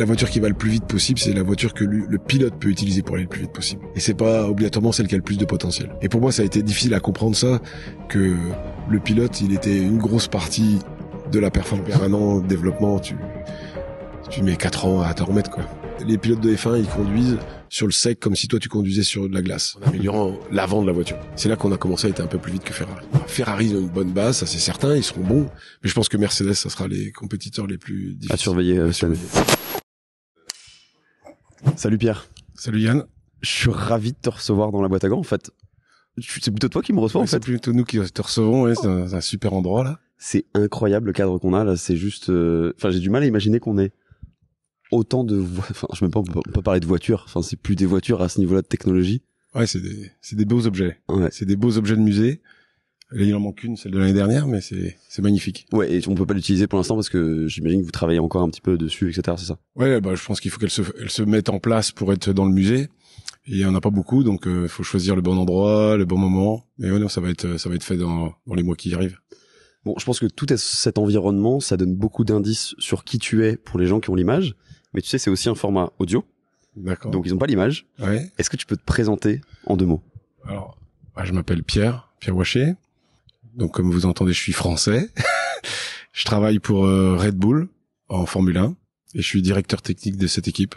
la voiture qui va le plus vite possible, c'est la voiture que le pilote peut utiliser pour aller le plus vite possible. Et c'est pas obligatoirement celle qui a le plus de potentiel. Et pour moi, ça a été difficile à comprendre ça, que le pilote, il était une grosse partie de la performance permanente, développement. Tu, tu mets 4 ans à t'en remettre, quoi. Les pilotes de F1, ils conduisent sur le sec comme si toi tu conduisais sur de la glace, en améliorant l'avant de la voiture. C'est là qu'on a commencé à être un peu plus vite que Ferrari. Ferrari ils ont une bonne base, ça c'est certain, ils seront bons, mais je pense que Mercedes, ça sera les compétiteurs les plus difficiles à surveiller. Euh, à surveiller. Salut Pierre. Salut Yann. Je suis ravi de te recevoir dans la boîte à gants en fait. C'est plutôt toi qui me reçois en fait. C'est plutôt nous qui te recevons, c'est un, super endroit là. C'est incroyable le cadre qu'on a là, c'est juste... Euh, enfin j'ai du mal à imaginer qu'on ait autant de... Enfin je même pas, on peut pas parler de voitures, enfin c'est plus des voitures à ce niveau-là de technologie. Ouais c'est des, beaux objets. Ouais. C'est des beaux objets de musée il en manque une, celle de l'année dernière, mais c'est c'est magnifique. Ouais, et on peut pas l'utiliser pour l'instant parce que j'imagine que vous travaillez encore un petit peu dessus, etc. C'est ça Ouais, bah je pense qu'il faut qu'elle se mette en place pour être dans le musée. Et il y en a pas beaucoup, donc il euh, faut choisir le bon endroit, le bon moment. Mais ouais, non, ça va être ça va être fait dans dans les mois qui arrivent. Bon, je pense que tout cet environnement, ça donne beaucoup d'indices sur qui tu es pour les gens qui ont l'image. Mais tu sais, c'est aussi un format audio. D'accord. Donc ils n'ont pas l'image. Ouais. Est-ce que tu peux te présenter en deux mots Alors, bah, je m'appelle Pierre, Pierre Waché. Donc comme vous entendez, je suis français. je travaille pour euh, Red Bull en Formule 1 et je suis directeur technique de cette équipe.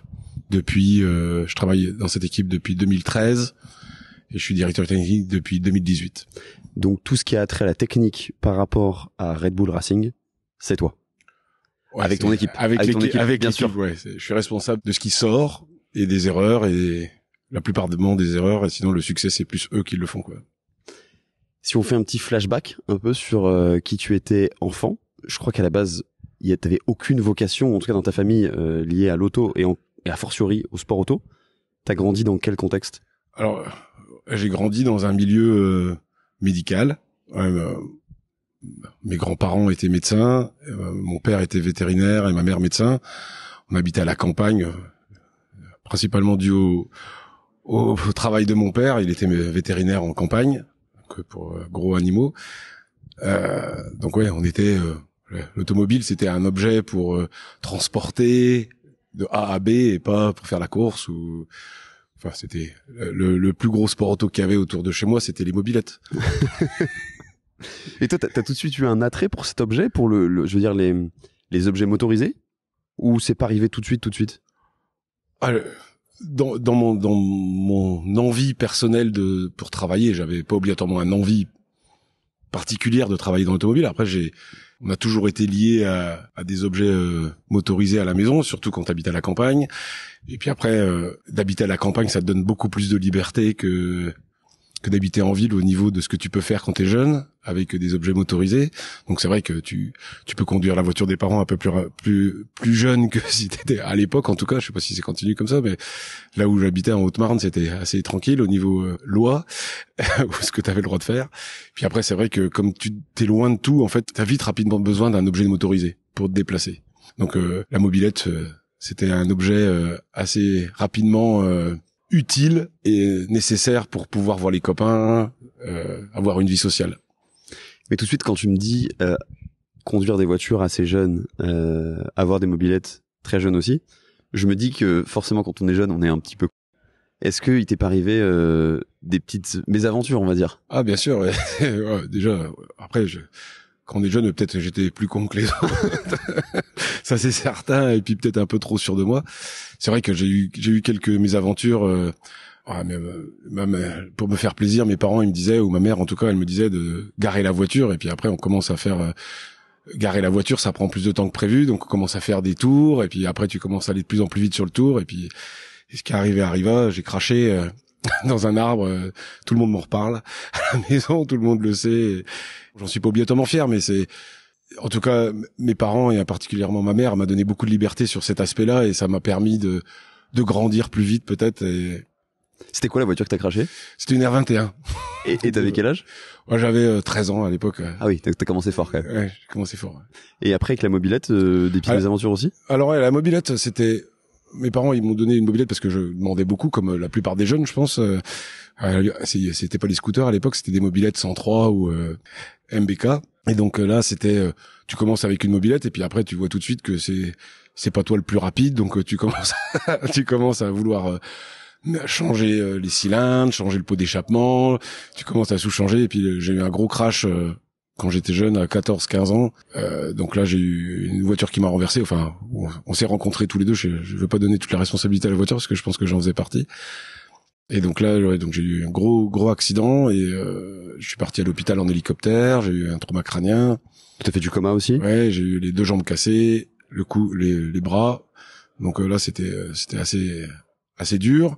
Depuis, euh, je travaille dans cette équipe depuis 2013 et je suis directeur technique depuis 2018. Donc tout ce qui a trait à la technique par rapport à Red Bull Racing, c'est toi. avec ton équipe. Avec, l'équipe, ton bien sûr. je suis responsable de ce qui sort et des erreurs et la plupart du des erreurs et sinon le succès c'est plus eux qui le font quoi. Si on fait un petit flashback un peu sur euh, qui tu étais enfant, je crois qu'à la base, tu n'avais aucune vocation, en tout cas dans ta famille, euh, liée à l'auto et, à a fortiori au sport auto. T'as grandi dans quel contexte Alors, j'ai grandi dans un milieu euh, médical. mes grands-parents étaient médecins, mon père était vétérinaire et ma mère médecin. On habitait à la campagne, principalement dû au, au, travail de mon père. Il était vétérinaire en campagne pour euh, gros animaux. Euh, donc ouais, on était euh, l'automobile, c'était un objet pour transporter de A à B et pas pour faire la course ou enfin c'était le, plus gros sport auto qu'il y avait autour de chez moi, c'était les mobilettes. et toi, t'as tout de suite eu un attrait pour cet objet, pour le, je veux dire les les objets motorisés, ou c'est pas arrivé tout de suite, tout de suite ah, dans, mon, dans mon envie personnelle de pour travailler, j'avais pas obligatoirement un envie particulière de travailler dans l'automobile. Après, j'ai on a toujours été lié à, des objets euh, motorisés à la maison, surtout quand habite à la campagne. Et puis après, euh, d'habiter à la campagne, ça te donne beaucoup plus de liberté que que d'habiter en ville au niveau de ce que tu peux faire quand t'es jeune avec des objets motorisés. Donc c'est vrai que tu tu peux conduire la voiture des parents un peu plus plus plus jeune que si t'étais à l'époque en tout cas. Je sais pas si c'est continu comme ça, mais là où j'habitais en Haute-Marne, c'était assez tranquille au niveau euh, loi ou ce que t'avais le droit de faire. Puis après c'est vrai que comme tu t'es loin de tout, en fait, t'as vite rapidement besoin d'un objet motorisé pour te déplacer. Donc euh, la mobilette, euh, c'était un objet assez rapidement utile et nécessaire pour pouvoir voir les copains, euh, avoir une vie sociale. Mais tout de suite, quand tu me dis euh, conduire des voitures assez jeunes, euh, avoir des mobilettes très jeunes aussi, je me dis que forcément, quand on est jeune, on est un petit peu. Est-ce que il t'est pas arrivé des petites mésaventures, on va dire Ah, bien sûr. Déjà, après, je quand on est jeune, peut-être j'étais plus con que les autres. ça c'est certain. Et puis peut-être un peu trop sûr de moi. C'est vrai que j'ai eu, j'ai eu quelques mésaventures. Euh, ah, euh pour me faire plaisir, mes parents me disaient ou ma mère en tout cas, elle me disait de garer la voiture. Et puis après, on commence à faire. Euh, garer la voiture, ça prend plus de temps que prévu, donc on commence à faire des tours, et puis après tu commences à aller de plus en plus vite sur le tour, et puis ce qui est arrivé arriva, j'ai craché, euh, dans un arbre. Euh, tout le monde m'en reparle à la maison, tout le monde le sait. J'en suis pas obligatoirement fier, mais c'est en tout cas, mes parents et particulièrement ma mère m'a donné beaucoup de liberté sur cet aspect-là et ça m'a permis de, de grandir plus vite peut-être. C'était quoi la voiture que t'as craché C'était une R21. Et t'avais quel âge Moi j'avais 13 euh, ans à l'époque. Ah oui, t'as commencé fort quand même. Ouais, j'ai commencé fort. Et après avec la mobilette, euh, des petites ah, aventures aussi Alors ouais, la mobilette c'était mes parents, ils m'ont donné une mobilette parce que je demandais beaucoup, comme euh, la plupart des jeunes, je pense. Euh, c'était pas les scooters à l'époque, c'était des mobilettes 103 ou euh, MBK. Et donc là, c'était, tu commences avec une mobilette et puis après, tu vois tout de suite que c'est c'est pas toi le plus rapide, donc tu commences tu commences à vouloir changer les cylindres, changer le pot d'échappement, tu commences à sous changer et puis j'ai eu un gros crash quand j'étais jeune, à 14-15 ans. Euh, donc là, j'ai eu une voiture qui m'a renversé. Enfin, on, s'est rencontrés tous les deux. Je, ne veux pas donner toute la responsabilité à la voiture parce que je pense que j'en faisais partie. Et donc là, donc j'ai eu un gros gros accident et euh, je suis parti à l'hôpital en hélicoptère. J'ai eu un trauma crânien. Tu as fait du coma aussi Ouais, j'ai eu les deux jambes cassées, le cou, les, les bras. Donc euh, là, c'était euh, c'était assez assez dur.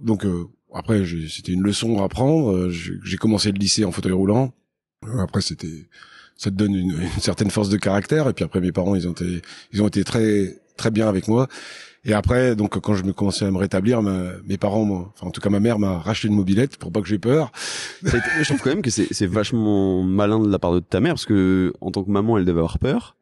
Donc euh, après, c'était une leçon à apprendre. J'ai commencé le lycée en fauteuil roulant. Après, c'était, ça te donne une, certaine force de caractère. Et puis après, mes parents, ils ont été, ils ont été très, très bien avec moi. Et après, donc, quand je me commençais à me rétablir, mes parents, enfin, en tout cas, ma mère m'a racheté une mobilette pour pas que j'ai peur. je trouve quand même que c'est vachement malin de la part de ta mère, parce que, en tant que maman, elle devait avoir peur.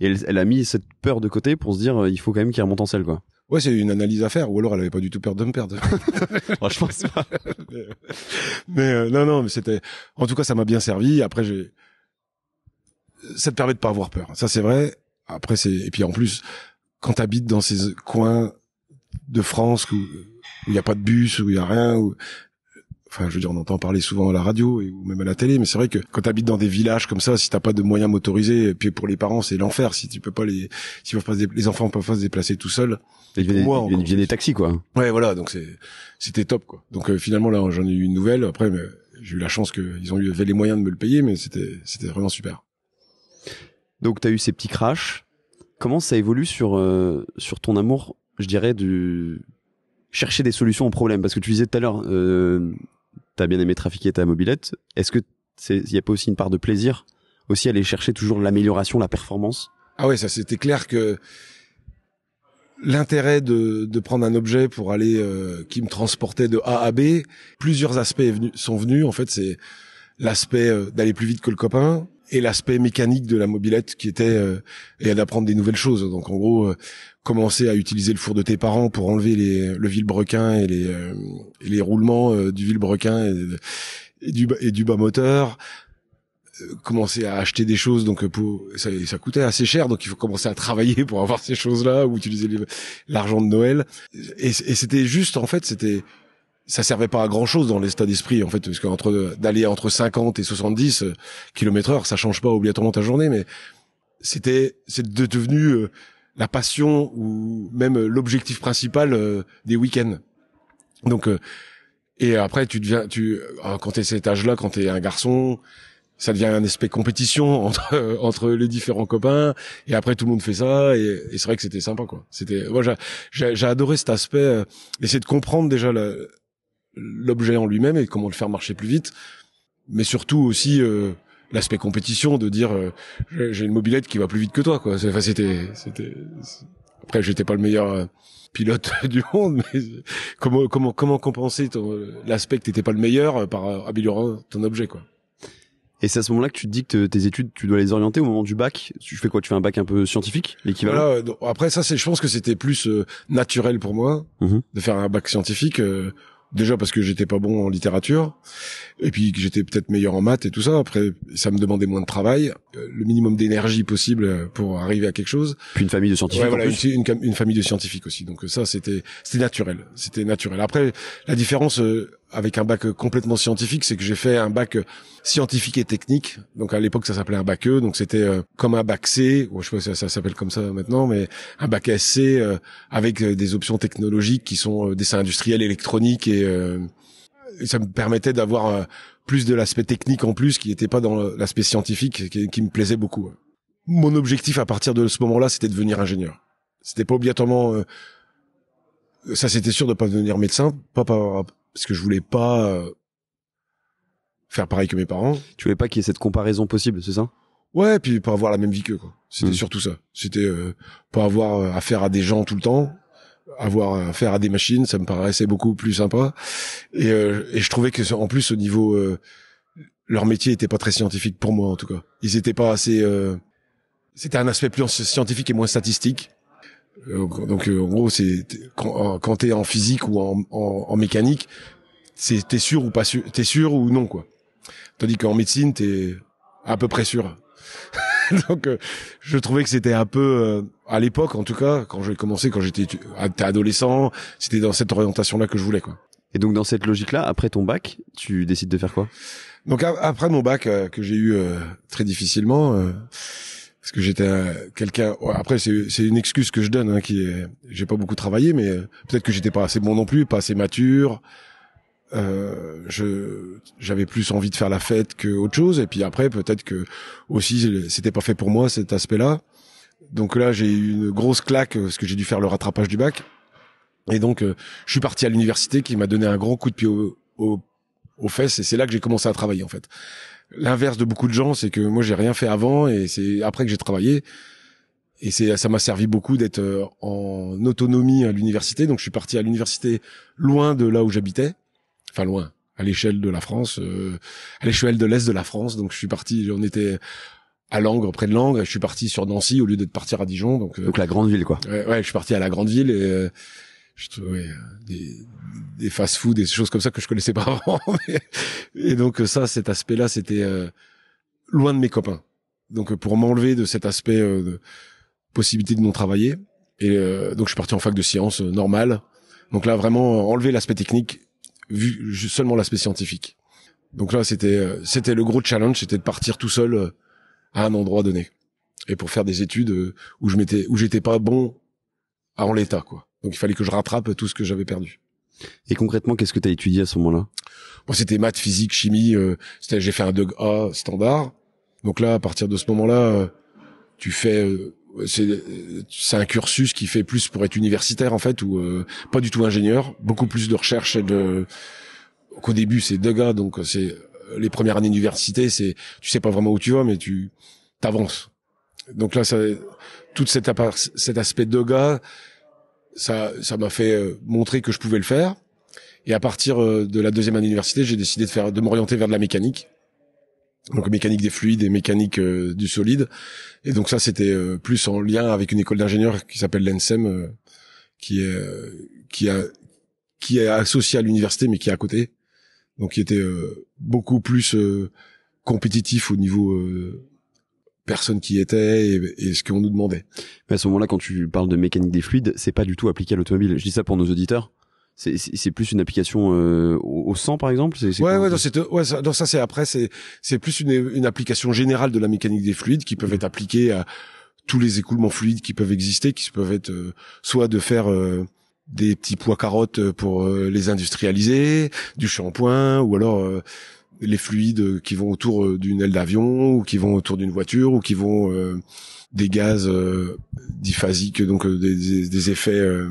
Et elle, elle a mis cette peur de côté pour se dire, euh, il faut quand même qu'il remonte en selle, quoi. Ouais, c'est une analyse à faire. Ou alors elle avait pas du tout peur de me perdre. Moi, je pense pas. mais, euh, non, non, mais c'était. En tout cas, ça m'a bien servi. Après, j'ai. Ça te permet de pas avoir peur. Ça, c'est vrai. Après, c'est et puis en plus, quand t'habites dans ces coins de France où il n'y a pas de bus, où il y a rien, ou enfin je veux dire on entend parler souvent à la radio et, ou même à la télé mais c'est vrai que quand t'habites dans des villages comme ça si t'as pas de moyens motorisés et puis pour les parents c'est l'enfer si tu peux pas les si peuvent pas les enfants peuvent pas se déplacer tout seuls ils viennent des, des taxis quoi ouais voilà donc c'est c'était top quoi donc euh, finalement là j'en ai eu une nouvelle après j'ai eu la chance qu'ils ont eu les moyens de me le payer mais c'était c'était vraiment super donc t'as eu ces petits crashs comment ça évolue sur euh, sur ton amour je dirais de chercher des solutions aux problèmes parce que tu disais tout à l'heure euh, t'as bien aimé trafiquer ta mobilette. Est-ce que il y a pas aussi une part de plaisir aussi aller chercher toujours l'amélioration, la performance Ah ouais, ça c'était clair que l'intérêt de, de, prendre un objet pour aller euh, qui me transportait de A à B, plusieurs aspects sont venus. En fait, c'est l'aspect euh, d'aller plus vite que le copain, et l'aspect mécanique de la mobilette qui était euh, et d'apprendre des nouvelles choses. Donc en gros, commencer à utiliser le four de tes parents pour enlever les, le vilebrequin et les, euh, et les roulements euh, du vilebrequin et, et, du, et du bas moteur euh, commencer à acheter des choses donc pour ça, ça, coûtait assez cher donc il faut commencer à travailler pour avoir ces choses là ou utiliser l'argent de Noël et, et c'était juste en fait c'était ça servait pas à grand chose dans l'état d'esprit en fait parce qu'entre d'aller entre 50 et 70 km heure ça change pas obligatoirement ta journée mais c'était c'est devenu la passion ou même euh, l'objectif principal euh, des week-ends. Donc euh, et après tu deviens tu ah, quand t'es cet âge-là, quand t'es un garçon, ça devient un aspect compétition entre entre les différents copains et après tout le monde fait ça et, et c'est vrai que c'était sympa quoi. C'était moi j'ai adoré cet aspect essayer de comprendre déjà l'objet en lui-même et comment le faire marcher plus vite, mais surtout aussi l'aspect compétition de dire euh, j'ai une mobilette qui va plus vite que toi quoi. Enfin, c'était c'était après j'étais pas le meilleur euh, pilote du monde, mais euh, comment comment comment compenser ton l'aspect que t'étais pas le meilleur par améliorant ton objet quoi. Et c'est à ce moment-là que tu te dis que tes études, tu dois les orienter au moment du bac. Tu fais quoi Tu fais un bac un peu scientifique, l'équivalent. après ça, c'est, je pense que c'était plus naturel pour moi mmh de faire un bac scientifique. Déjà parce que j'étais pas bon en littérature, et puis que j'étais peut-être meilleur en maths et tout ça. Après, ça me demandait moins de travail, euh, le minimum d'énergie possible euh, pour arriver à quelque chose. Puis une famille de scientifiques. Une, famille de scientifiques aussi. Donc euh, ça, c'était c'était naturel, c'était naturel. Après, la différence, avec un bac complètement scientifique, c'est que j'ai fait un bac scientifique et technique. Donc à l'époque ça s'appelait un bac E, donc c'était euh, comme un bac C, ou je sais pas si ça, s'appelle comme ça maintenant, mais un bac SC euh, avec euh, des options technologiques qui sont dessin industriel, électronique et ça me permettait d'avoir plus de l'aspect technique en plus qui n'était pas dans l'aspect scientifique qui, me plaisait beaucoup. Mon objectif à partir de ce moment-là, c'était de devenir ingénieur. C'était pas obligatoirement ça c'était sûr de pas devenir médecin, pas par, parce que je voulais pas euh, faire pareil que mes parents. Tu voulais pas qu'il y ait cette comparaison possible, c'est ça Ouais, puis pas avoir la même vie que quoi. C'était hmm. surtout ça. C'était euh, pas avoir euh, affaire à des gens tout le temps, avoir affaire à des machines, ça me paraissait beaucoup plus sympa. Et, et je trouvais que en plus au niveau leur métier était pas très scientifique pour moi en tout cas. Ils étaient pas assez. c'était un aspect plus scientifique et moins statistique. Euh, donc euh, en gros, c'est euh, quand, t'es en physique ou en, mécanique, c'est t'es sûr ou pas sûr, t'es sûr ou non quoi. Tandis qu'en médecine, t'es à peu près sûr. donc je trouvais que c'était un peu à l'époque en tout cas quand j'ai commencé quand j'étais adolescent c'était dans cette orientation là que je voulais quoi et donc dans cette logique là après ton bac tu décides de faire quoi donc après mon bac que j'ai eu très difficilement parce que j'étais quelqu'un. Après, c'est une excuse que je donne, hein, qui est, j'ai pas beaucoup travaillé, mais euh, peut-être que j'étais pas assez bon non plus, pas assez mature. Euh, je j'avais plus envie de faire la fête que autre chose et puis après peut-être que aussi c'était pas fait pour moi cet aspect-là donc là j'ai eu une grosse claque euh, parce que j'ai dû faire le rattrapage du bac et donc euh, je suis parti à l'université qui m'a donné un grand coup de pied au, au, aux fesses et c'est là que j'ai commencé à travailler en fait l'inverse de beaucoup de gens, c'est que moi j'ai rien fait avant et c'est après que j'ai travaillé. Et c'est ça m'a servi beaucoup d'être euh, en autonomie à l'université. Donc je suis parti à l'université loin de là où j'habitais, enfin loin, à l'échelle de la France, euh, à l'échelle de l'est de la France. Donc je suis parti, on était à Langres, près de Langres, je suis parti sur Nancy au lieu de partir à Dijon. Euh, Donc, la grande ville, quoi. Ouais, ouais, je suis parti à la grande ville et, je trouvais euh, des, des fast-food, des choses comme ça que je connaissais pas avant. et donc euh, ça, cet aspect-là, c'était euh, loin de mes copains. Donc pour m'enlever de cet aspect de possibilité de non travailler, et donc je suis parti en fac de sciences normale. Donc là, vraiment enlever l'aspect technique, vu seulement l'aspect scientifique. Donc là, c'était c'était le gros challenge, c'était de partir tout seul à un endroit donné, et pour faire des études où je m'étais où j'étais pas bon en l'état, quoi. Donc il fallait que je rattrape tout ce que j'avais perdu. Et concrètement, qu'est-ce que tu as étudié à ce moment-là bon, C'était maths, physique, chimie. Euh, j'ai fait un Deg A standard. Donc là, à partir de ce moment-là, euh, tu fais. Euh, euh, c'est un cursus qui fait plus pour être universitaire en fait ou euh, pas du tout ingénieur. Beaucoup plus de recherche et de. Qu'au début, c'est Deg A, donc c'est les premières années d'université. C'est tu sais pas vraiment où tu vas, mais tu t'avances. Donc là, ça, toute cette cet aspect A ça ça m'a fait euh, montrer que je pouvais le faire. Et à partir euh, de la deuxième année d'université, j'ai décidé de faire de m'orienter vers de la mécanique. Donc mécanique des fluides et mécanique euh, du solide. Et donc ça c'était plus en lien avec une école d'ingénieurs qui s'appelle l'ENSEM qui est qui a qui est associée à l'université mais qui est à côté. Donc qui était beaucoup plus compétitif au niveau personne qui était et, et ce qu'on nous demandait. Mais à ce moment-là, quand tu parles de mécanique des fluides, c'est pas du tout appliqué à l'automobile. Je dis ça pour nos auditeurs. C'est plus une application euh, au, sang, par exemple. C ouais, ouais, ouais, ça, ça c'est après, c'est c'est plus une, une application générale de la mécanique des fluides qui peuvent mhm. être appliquées à tous les écoulements fluides qui peuvent exister, qui peuvent être euh, soit de faire euh, des petits pois carottes pour les industrialiser, du shampoing, ou alors les fluides qui vont autour euh, d'une aile d'avion ou qui vont autour d'une voiture ou qui vont euh, des gaz euh, diphasiques donc euh, des, des, effets euh,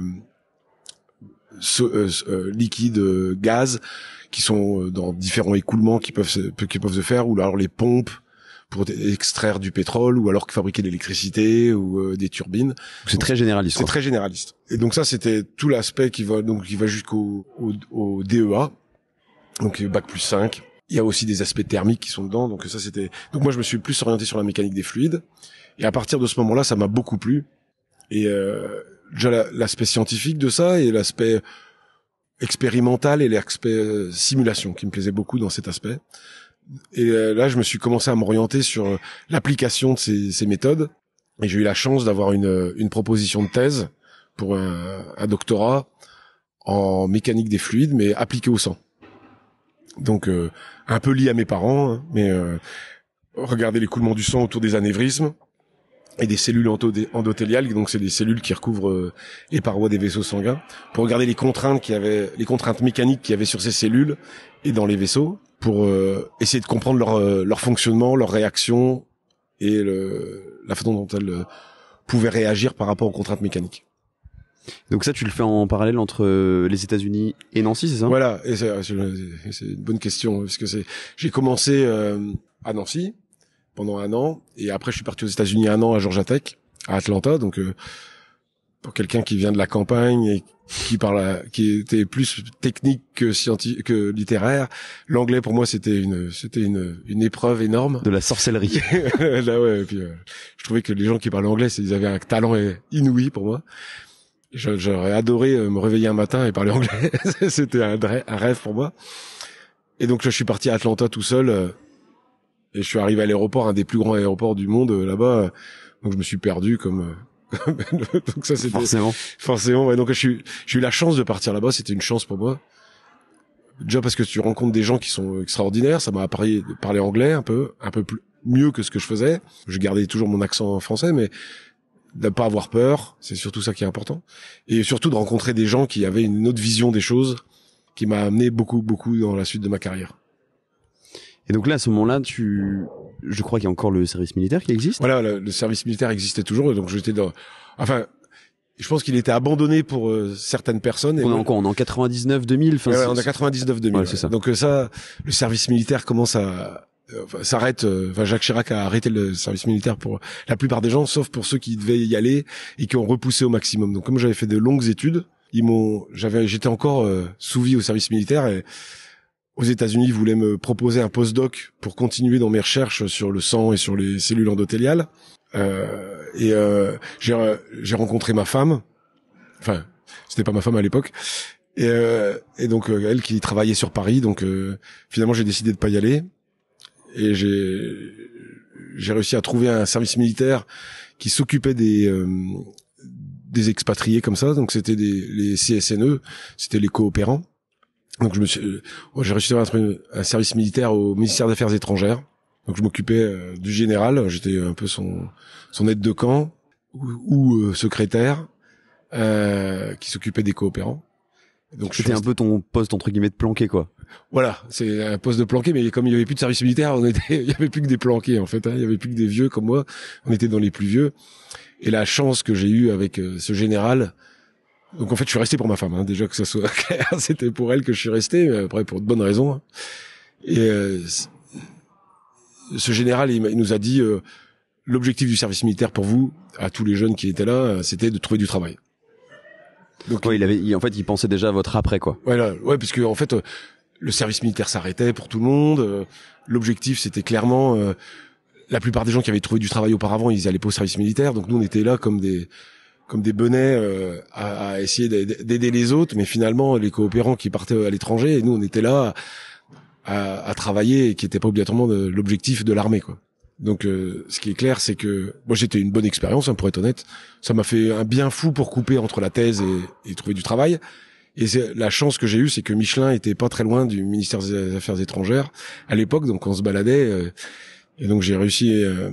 liquides gaz qui sont dans différents écoulements qui peuvent qui peuvent se faire ou alors les pompes pour extraire du pétrole ou alors fabriquer de l'électricité ou des turbines. C'est très généraliste. C'est très généraliste. Et donc ça c'était tout l'aspect qui va donc qui va jusqu'au au, DEA. Donc bac plus 5 il y a aussi des aspects thermiques qui sont dedans. Donc ça, c'était. Donc moi, je me suis plus orienté sur la mécanique des fluides. Et à partir de ce moment-là, ça m'a beaucoup plu. Et euh, déjà l'aspect scientifique de ça et l'aspect expérimental et l'aspect euh, simulation qui me plaisait beaucoup dans cet aspect. Et euh, là, je me suis commencé à m'orienter sur euh, l'application de ces, méthodes. Et j'ai eu la chance d'avoir une, une proposition de thèse pour un, doctorat en mécanique des fluides, mais appliquée au sang. Donc, un peu lié à mes parents, hein, mais euh, regarder l'écoulement du sang autour des anévrismes et des cellules endothéliales, donc c'est des cellules qui recouvrent euh, les parois des vaisseaux sanguins, pour regarder les contraintes qui avaient, les contraintes mécaniques qu'il y avait sur ces cellules et dans les vaisseaux, pour euh, essayer de comprendre leur, leur fonctionnement, leur réaction et la façon dont elles pouvaient réagir par rapport aux contraintes mécaniques. Donc ça, tu le fais en parallèle entre euh, les États-Unis et Nancy, c'est ça Voilà, et c'est, une bonne question parce que c'est j'ai commencé euh, à Nancy pendant un an et après je suis parti aux États-Unis un an à Georgia Tech à Atlanta, donc euh, pour quelqu'un qui vient de la campagne et qui parle, qui était plus technique que scientifique, que littéraire. L'anglais pour moi c'était une, c'était une, une épreuve énorme. De la sorcellerie. Là ouais. Et puis, je trouvais que les gens qui parlent anglais, ils avaient un talent inouï pour moi. J'aurais adoré euh, me réveiller un matin et parler anglais. C'était un, rêve pour moi. Et donc je suis parti à Atlanta tout seul euh, et je suis arrivé à l'aéroport, un des plus grands aéroports du monde euh, là-bas. Donc je me suis perdu comme. donc ça c'était forcément. Forcément. Ouais, donc je suis, j'ai eu la chance de partir là-bas. C'était une chance pour moi. Déjà parce que tu rencontres des gens qui sont extraordinaires. Ça m'a appris de parler anglais un peu, un peu plus, mieux que ce que je faisais. Je gardais toujours mon accent français, mais de pas avoir peur, c'est surtout ça qui est important, et surtout de rencontrer des gens qui avaient une autre vision des choses, qui m'a amené beaucoup, beaucoup dans la suite de ma carrière. Et donc là, à ce moment-là, tu, je crois qu'il y a encore le service militaire qui existe. Voilà, le, service militaire existait toujours, et donc j'étais dans, enfin, je pense qu'il était abandonné pour euh, certaines personnes. on est en 99 2000. ouais, on est en 99 2000. Ça. Donc euh, ça, le service militaire commence à, euh, s'arrête. Euh, enfin, Jacques Chirac a arrêté le service militaire pour la plupart des gens, sauf pour ceux qui devaient y aller et qui ont repoussé au maximum. Donc, comme j'avais fait de longues études, ils m'ont, j'avais, j'étais encore euh, vie au service militaire et aux États-Unis ils voulaient me proposer un post-doc pour continuer dans mes recherches sur le sang et sur les cellules endothéliales. Euh, et j'ai rencontré ma femme. Enfin, c'était pas ma femme à l'époque. Et, et, donc elle qui travaillait sur Paris. Donc finalement j'ai décidé de pas y aller et j'ai j'ai réussi à trouver un service militaire qui s'occupait des euh, des expatriés comme ça. Donc c'était des les CSNE, c'était les coopérants. Donc je me euh, j'ai réussi à trouver un, service militaire au ministère des Affaires étrangères. Donc je m'occupais euh, du général, j'étais un peu son son aide de camp ou secrétaire qui s'occupait des coopérants. Donc c'était un peu ton poste entre guillemets de planqué quoi. Voilà, c'est un poste de planqué, mais comme il y avait plus de service militaire, on était, il n'y avait plus que des planqués en fait. Hein. il y avait plus que des vieux comme moi. On était dans les plus vieux. Et la chance que j'ai eue avec euh, ce général, donc en fait je suis resté pour ma femme. Hein. déjà que ça soit clair, c'était pour elle que je suis resté, mais après pour de bonnes raisons. Hein. Et euh, ce général, il, nous a dit euh, l'objectif du service militaire pour vous, à tous les jeunes qui étaient là, c'était de trouver du travail. Donc, il avait, en fait, il pensait déjà à votre après, quoi. Ouais, ouais, parce en fait, euh, le service militaire s'arrêtait pour tout le monde. Euh, l'objectif, c'était clairement euh, la plupart des gens qui avaient trouvé du travail auparavant, ils allaient pas au service militaire. Donc nous, on était là comme des comme des benets à, essayer d'aider les autres, mais finalement, les coopérants qui partaient à l'étranger, nous, on était là à, à travailler et qui n'était pas obligatoirement l'objectif de l'armée, quoi. Donc, euh, ce qui est clair, c'est que moi j'étais une bonne expérience, hein, pour être honnête. Ça m'a fait un bien fou pour couper entre la thèse et, et trouver du travail. Et la chance que j'ai eue, c'est que Michelin était pas très loin du ministère des Affaires étrangères à l'époque, donc on se baladait. Euh, et donc j'ai réussi. Euh,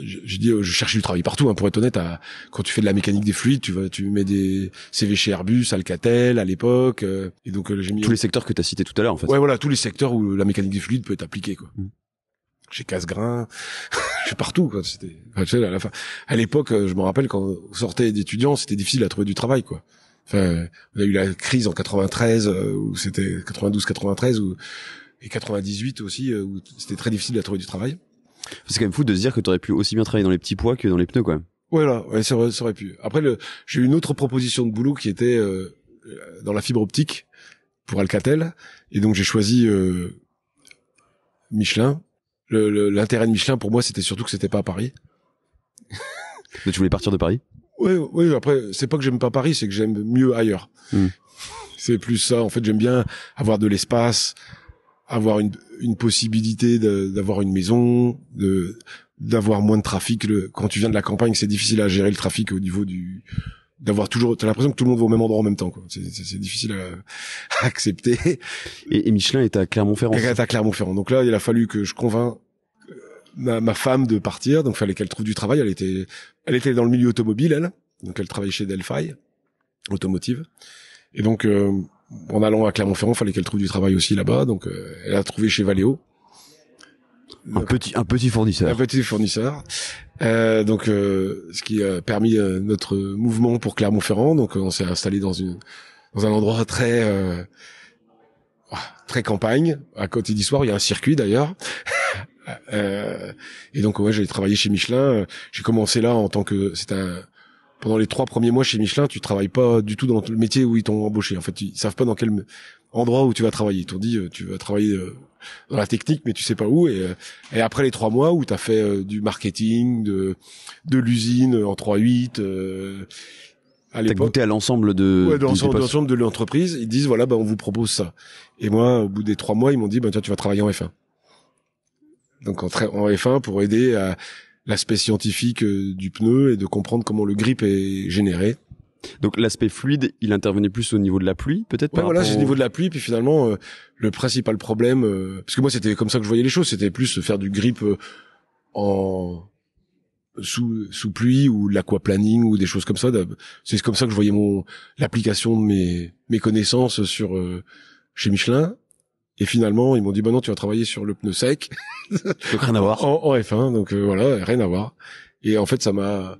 j'ai dit, je cherchais du travail partout. Hein, pour être honnête, à, quand tu fais de la mécanique des fluides, tu vas, tu mets des CV chez Airbus, Alcatel à l'époque. Euh, et donc j'ai mis tous les secteurs que tu as cités tout à l'heure, en fait. Ouais, voilà, tous les secteurs où la mécanique des fluides peut être appliquée, quoi. Mmh casse-grain, j'ai partout. Quoi. C'était, enfin, tu sais, à la fin, à l'époque, euh, je me rappelle quand on sortait d'étudiant, c'était difficile à trouver du travail, quoi. Enfin, on a eu la crise en 93 euh, où c'était 92, 93 ou et 98 aussi euh, où c'était très difficile à trouver du travail. C'est quand même fou de se dire que tu aurais pu aussi bien travailler dans les petits poids que dans les pneus, quoi. ouais, ça, aurait, ça aurait pu. Après, le, j'ai eu une autre proposition de boulot qui était dans la fibre optique pour Alcatel, et donc j'ai choisi Michelin l'intérêt de Michelin pour moi c'était surtout que c'était pas à Paris. Mais tu voulais partir de Paris Oui, oui. Après, c'est pas que j'aime pas Paris, c'est que j'aime mieux ailleurs. Hmm. C'est plus ça. En fait, j'aime bien avoir de l'espace, avoir une, une possibilité d'avoir une maison, de d'avoir moins de trafic. Le, quand tu viens de la campagne, c'est difficile à gérer le trafic au niveau du d'avoir toujours t'as l'impression que tout le monde va au même endroit en même temps quoi c'est difficile à, accepter et, Michelin est à Clermont-Ferrand est à Clermont-Ferrand donc là il a fallu que je convainc euh, ma, ma femme de partir donc fallait qu'elle trouve du travail elle était elle était dans le milieu automobile elle donc elle travaillait chez Delphi automotive et donc euh, en allant à Clermont-Ferrand fallait qu'elle trouve du travail aussi là-bas donc euh, elle a trouvé chez Valeo un petit un petit fournisseur. Un petit fournisseur. Euh, donc, euh, ce qui a permis euh, notre mouvement pour Clermont-Ferrand. Donc, on s'est installé dans une dans un endroit très très campagne. À côté d'Histoire, il y a un circuit d'ailleurs. et donc, ouais, j'ai travaillé chez Michelin. J'ai commencé là en tant que c'est un pendant les trois premiers mois chez Michelin, tu travailles pas du tout dans le métier où ils t'ont embauché. En fait, ils savent pas dans quel endroit où tu vas travailler. Ils t'ont dit, tu vas travailler dans la technique, mais tu sais pas où. Et, euh, et après les trois mois où tu as fait euh, du marketing, de, de l'usine en 3-8, euh, à T'as goûté à l'ensemble de, de l'ensemble de l'entreprise. Ils disent voilà, ben on vous propose ça. Et moi, au bout des trois mois, ils m'ont dit ben tu vas travailler en F1. Donc en F1 pour aider à l'aspect scientifique du pneu et de comprendre comment le grip est généré. Donc l'aspect fluide, il intervenait plus au niveau de la pluie, peut-être. pas voilà, c'est au niveau de la pluie. Puis finalement, euh, le principal problème, euh, parce que moi c'était comme ça que je voyais les choses, c'était plus euh, faire du grip en sous, sous pluie ou l'aquaplaning ou des choses comme ça. C'est comme ça que je voyais mon l'application de mes mes connaissances sur chez Michelin. Et finalement, ils m'ont dit, bah non, tu vas travailler sur le pneu sec. rien à voir. En, F1, donc voilà, rien à voir. Et en fait, ça m'a,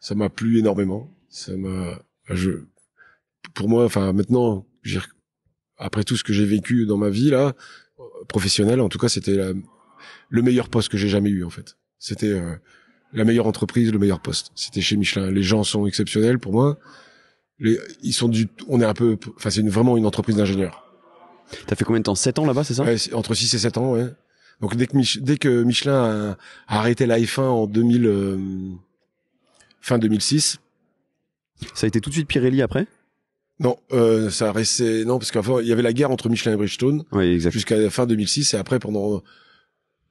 ça m'a plu énormément ça m'a, je, pour moi, enfin maintenant, après tout ce que j'ai vécu dans ma vie là, professionnelle, en tout cas, c'était le meilleur poste que j'ai jamais eu en fait. C'était euh, la meilleure entreprise, le meilleur poste. C'était chez Michelin. Les gens sont exceptionnels pour moi. Les, ils sont du, on est un peu, enfin c'est vraiment une entreprise d'ingénieurs. T'as fait combien de temps 7 ans là-bas, c'est ça Entre 6 et 7 ans, ouais. Donc dès que, Michelin a, arrêté la F1 en 2000, euh, fin 2006, ça a été tout de suite Pirelli après non, euh, ça restait non parce qu'avant il y avait la guerre entre Michelin et Bridgestone oui, jusqu'à la fin 2006 et après pendant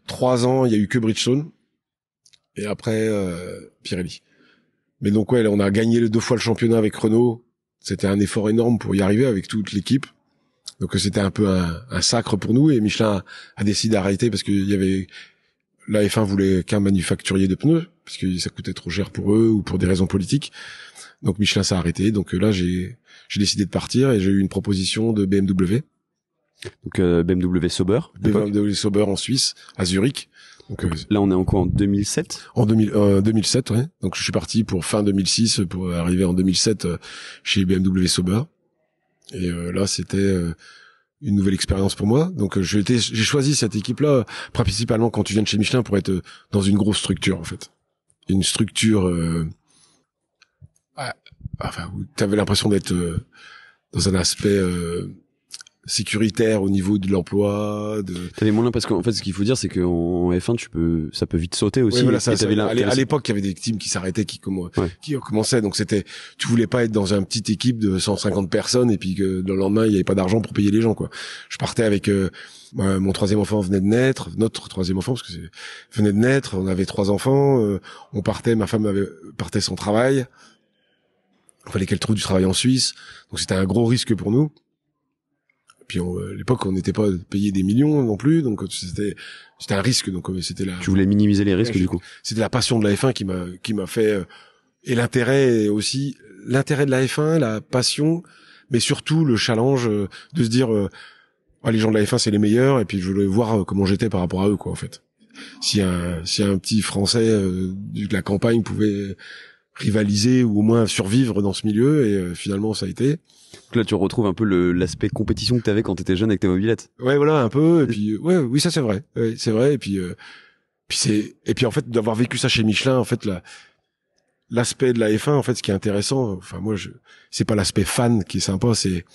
trois ans il y a eu que Bridgestone et après euh, Pirelli. Mais donc ouais, on a gagné deux fois le championnat avec Renault. C'était un effort énorme pour y arriver avec toute l'équipe. Donc c'était un peu un, sacre pour nous et Michelin a, décidé d'arrêter parce qu'il y avait la F1 voulait qu'un manufacturier de pneus parce que ça coûtait trop cher pour eux ou pour des raisons politiques. Donc Michelin s'est arrêté. Donc euh, là, j'ai j'ai décidé de partir et j'ai eu une proposition de BMW. Donc euh, BMW Sauber. BMW Sauber en Suisse, à Zurich. Donc, euh, là, on est en quoi En 2007 En 2007, oui. Donc je suis parti pour fin 2006 pour arriver en 2007 chez BMW Sauber. Et là, c'était une nouvelle expérience pour moi. Donc j'ai choisi cette équipe-là principalement quand tu viens de chez Michelin pour être dans une grosse structure en fait, une structure enfin, t'avais l'impression d'être euh, dans un aspect euh, sécuritaire au niveau de l'emploi de t'avais moins parce qu'en fait ce qu'il faut dire c'est qu'en F1 tu peux ça peut vite sauter aussi voilà, ça, à l'époque il y avait des teams qui s'arrêtaient qui comme donc c'était tu voulais pas être dans une petite équipe de 150 personnes et puis que le lendemain il n'y avait pas d'argent pour payer les gens quoi je partais avec euh, bah, mon troisième enfant venait de naître notre troisième enfant parce que venait de naître on avait trois enfants on partait ma femme avait, partait son travail il fallait qu'elle trouve du travail en Suisse. Donc c'était un gros risque pour nous. Puis euh, à l'époque, on n'était pas payé des millions non plus, donc euh, c'était c'était un risque. Donc euh, c'était là Tu voulais minimiser les risques du coup. C'était la passion de la F1 qui m'a qui m'a fait et l'intérêt aussi l'intérêt de la F1, la passion, mais surtout le challenge de se dire ah, les gens de la F1 c'est les meilleurs et puis je voulais voir comment j'étais par rapport à eux quoi en fait. Si un si un petit Français de la campagne pouvait rivaliser ou au moins survivre dans ce milieu et euh, finalement ça a été. Donc là tu retrouves un peu l'aspect compétition que tu avais quand tu étais jeune avec tes mobilettes. Ouais voilà un peu et puis ouais oui ça c'est vrai. c'est vrai et puis euh, puis c'est et puis en fait d'avoir vécu ça chez Michelin en fait la l'aspect de la F1 en fait ce qui est intéressant enfin moi je c'est pas l'aspect fan qui est sympa c'est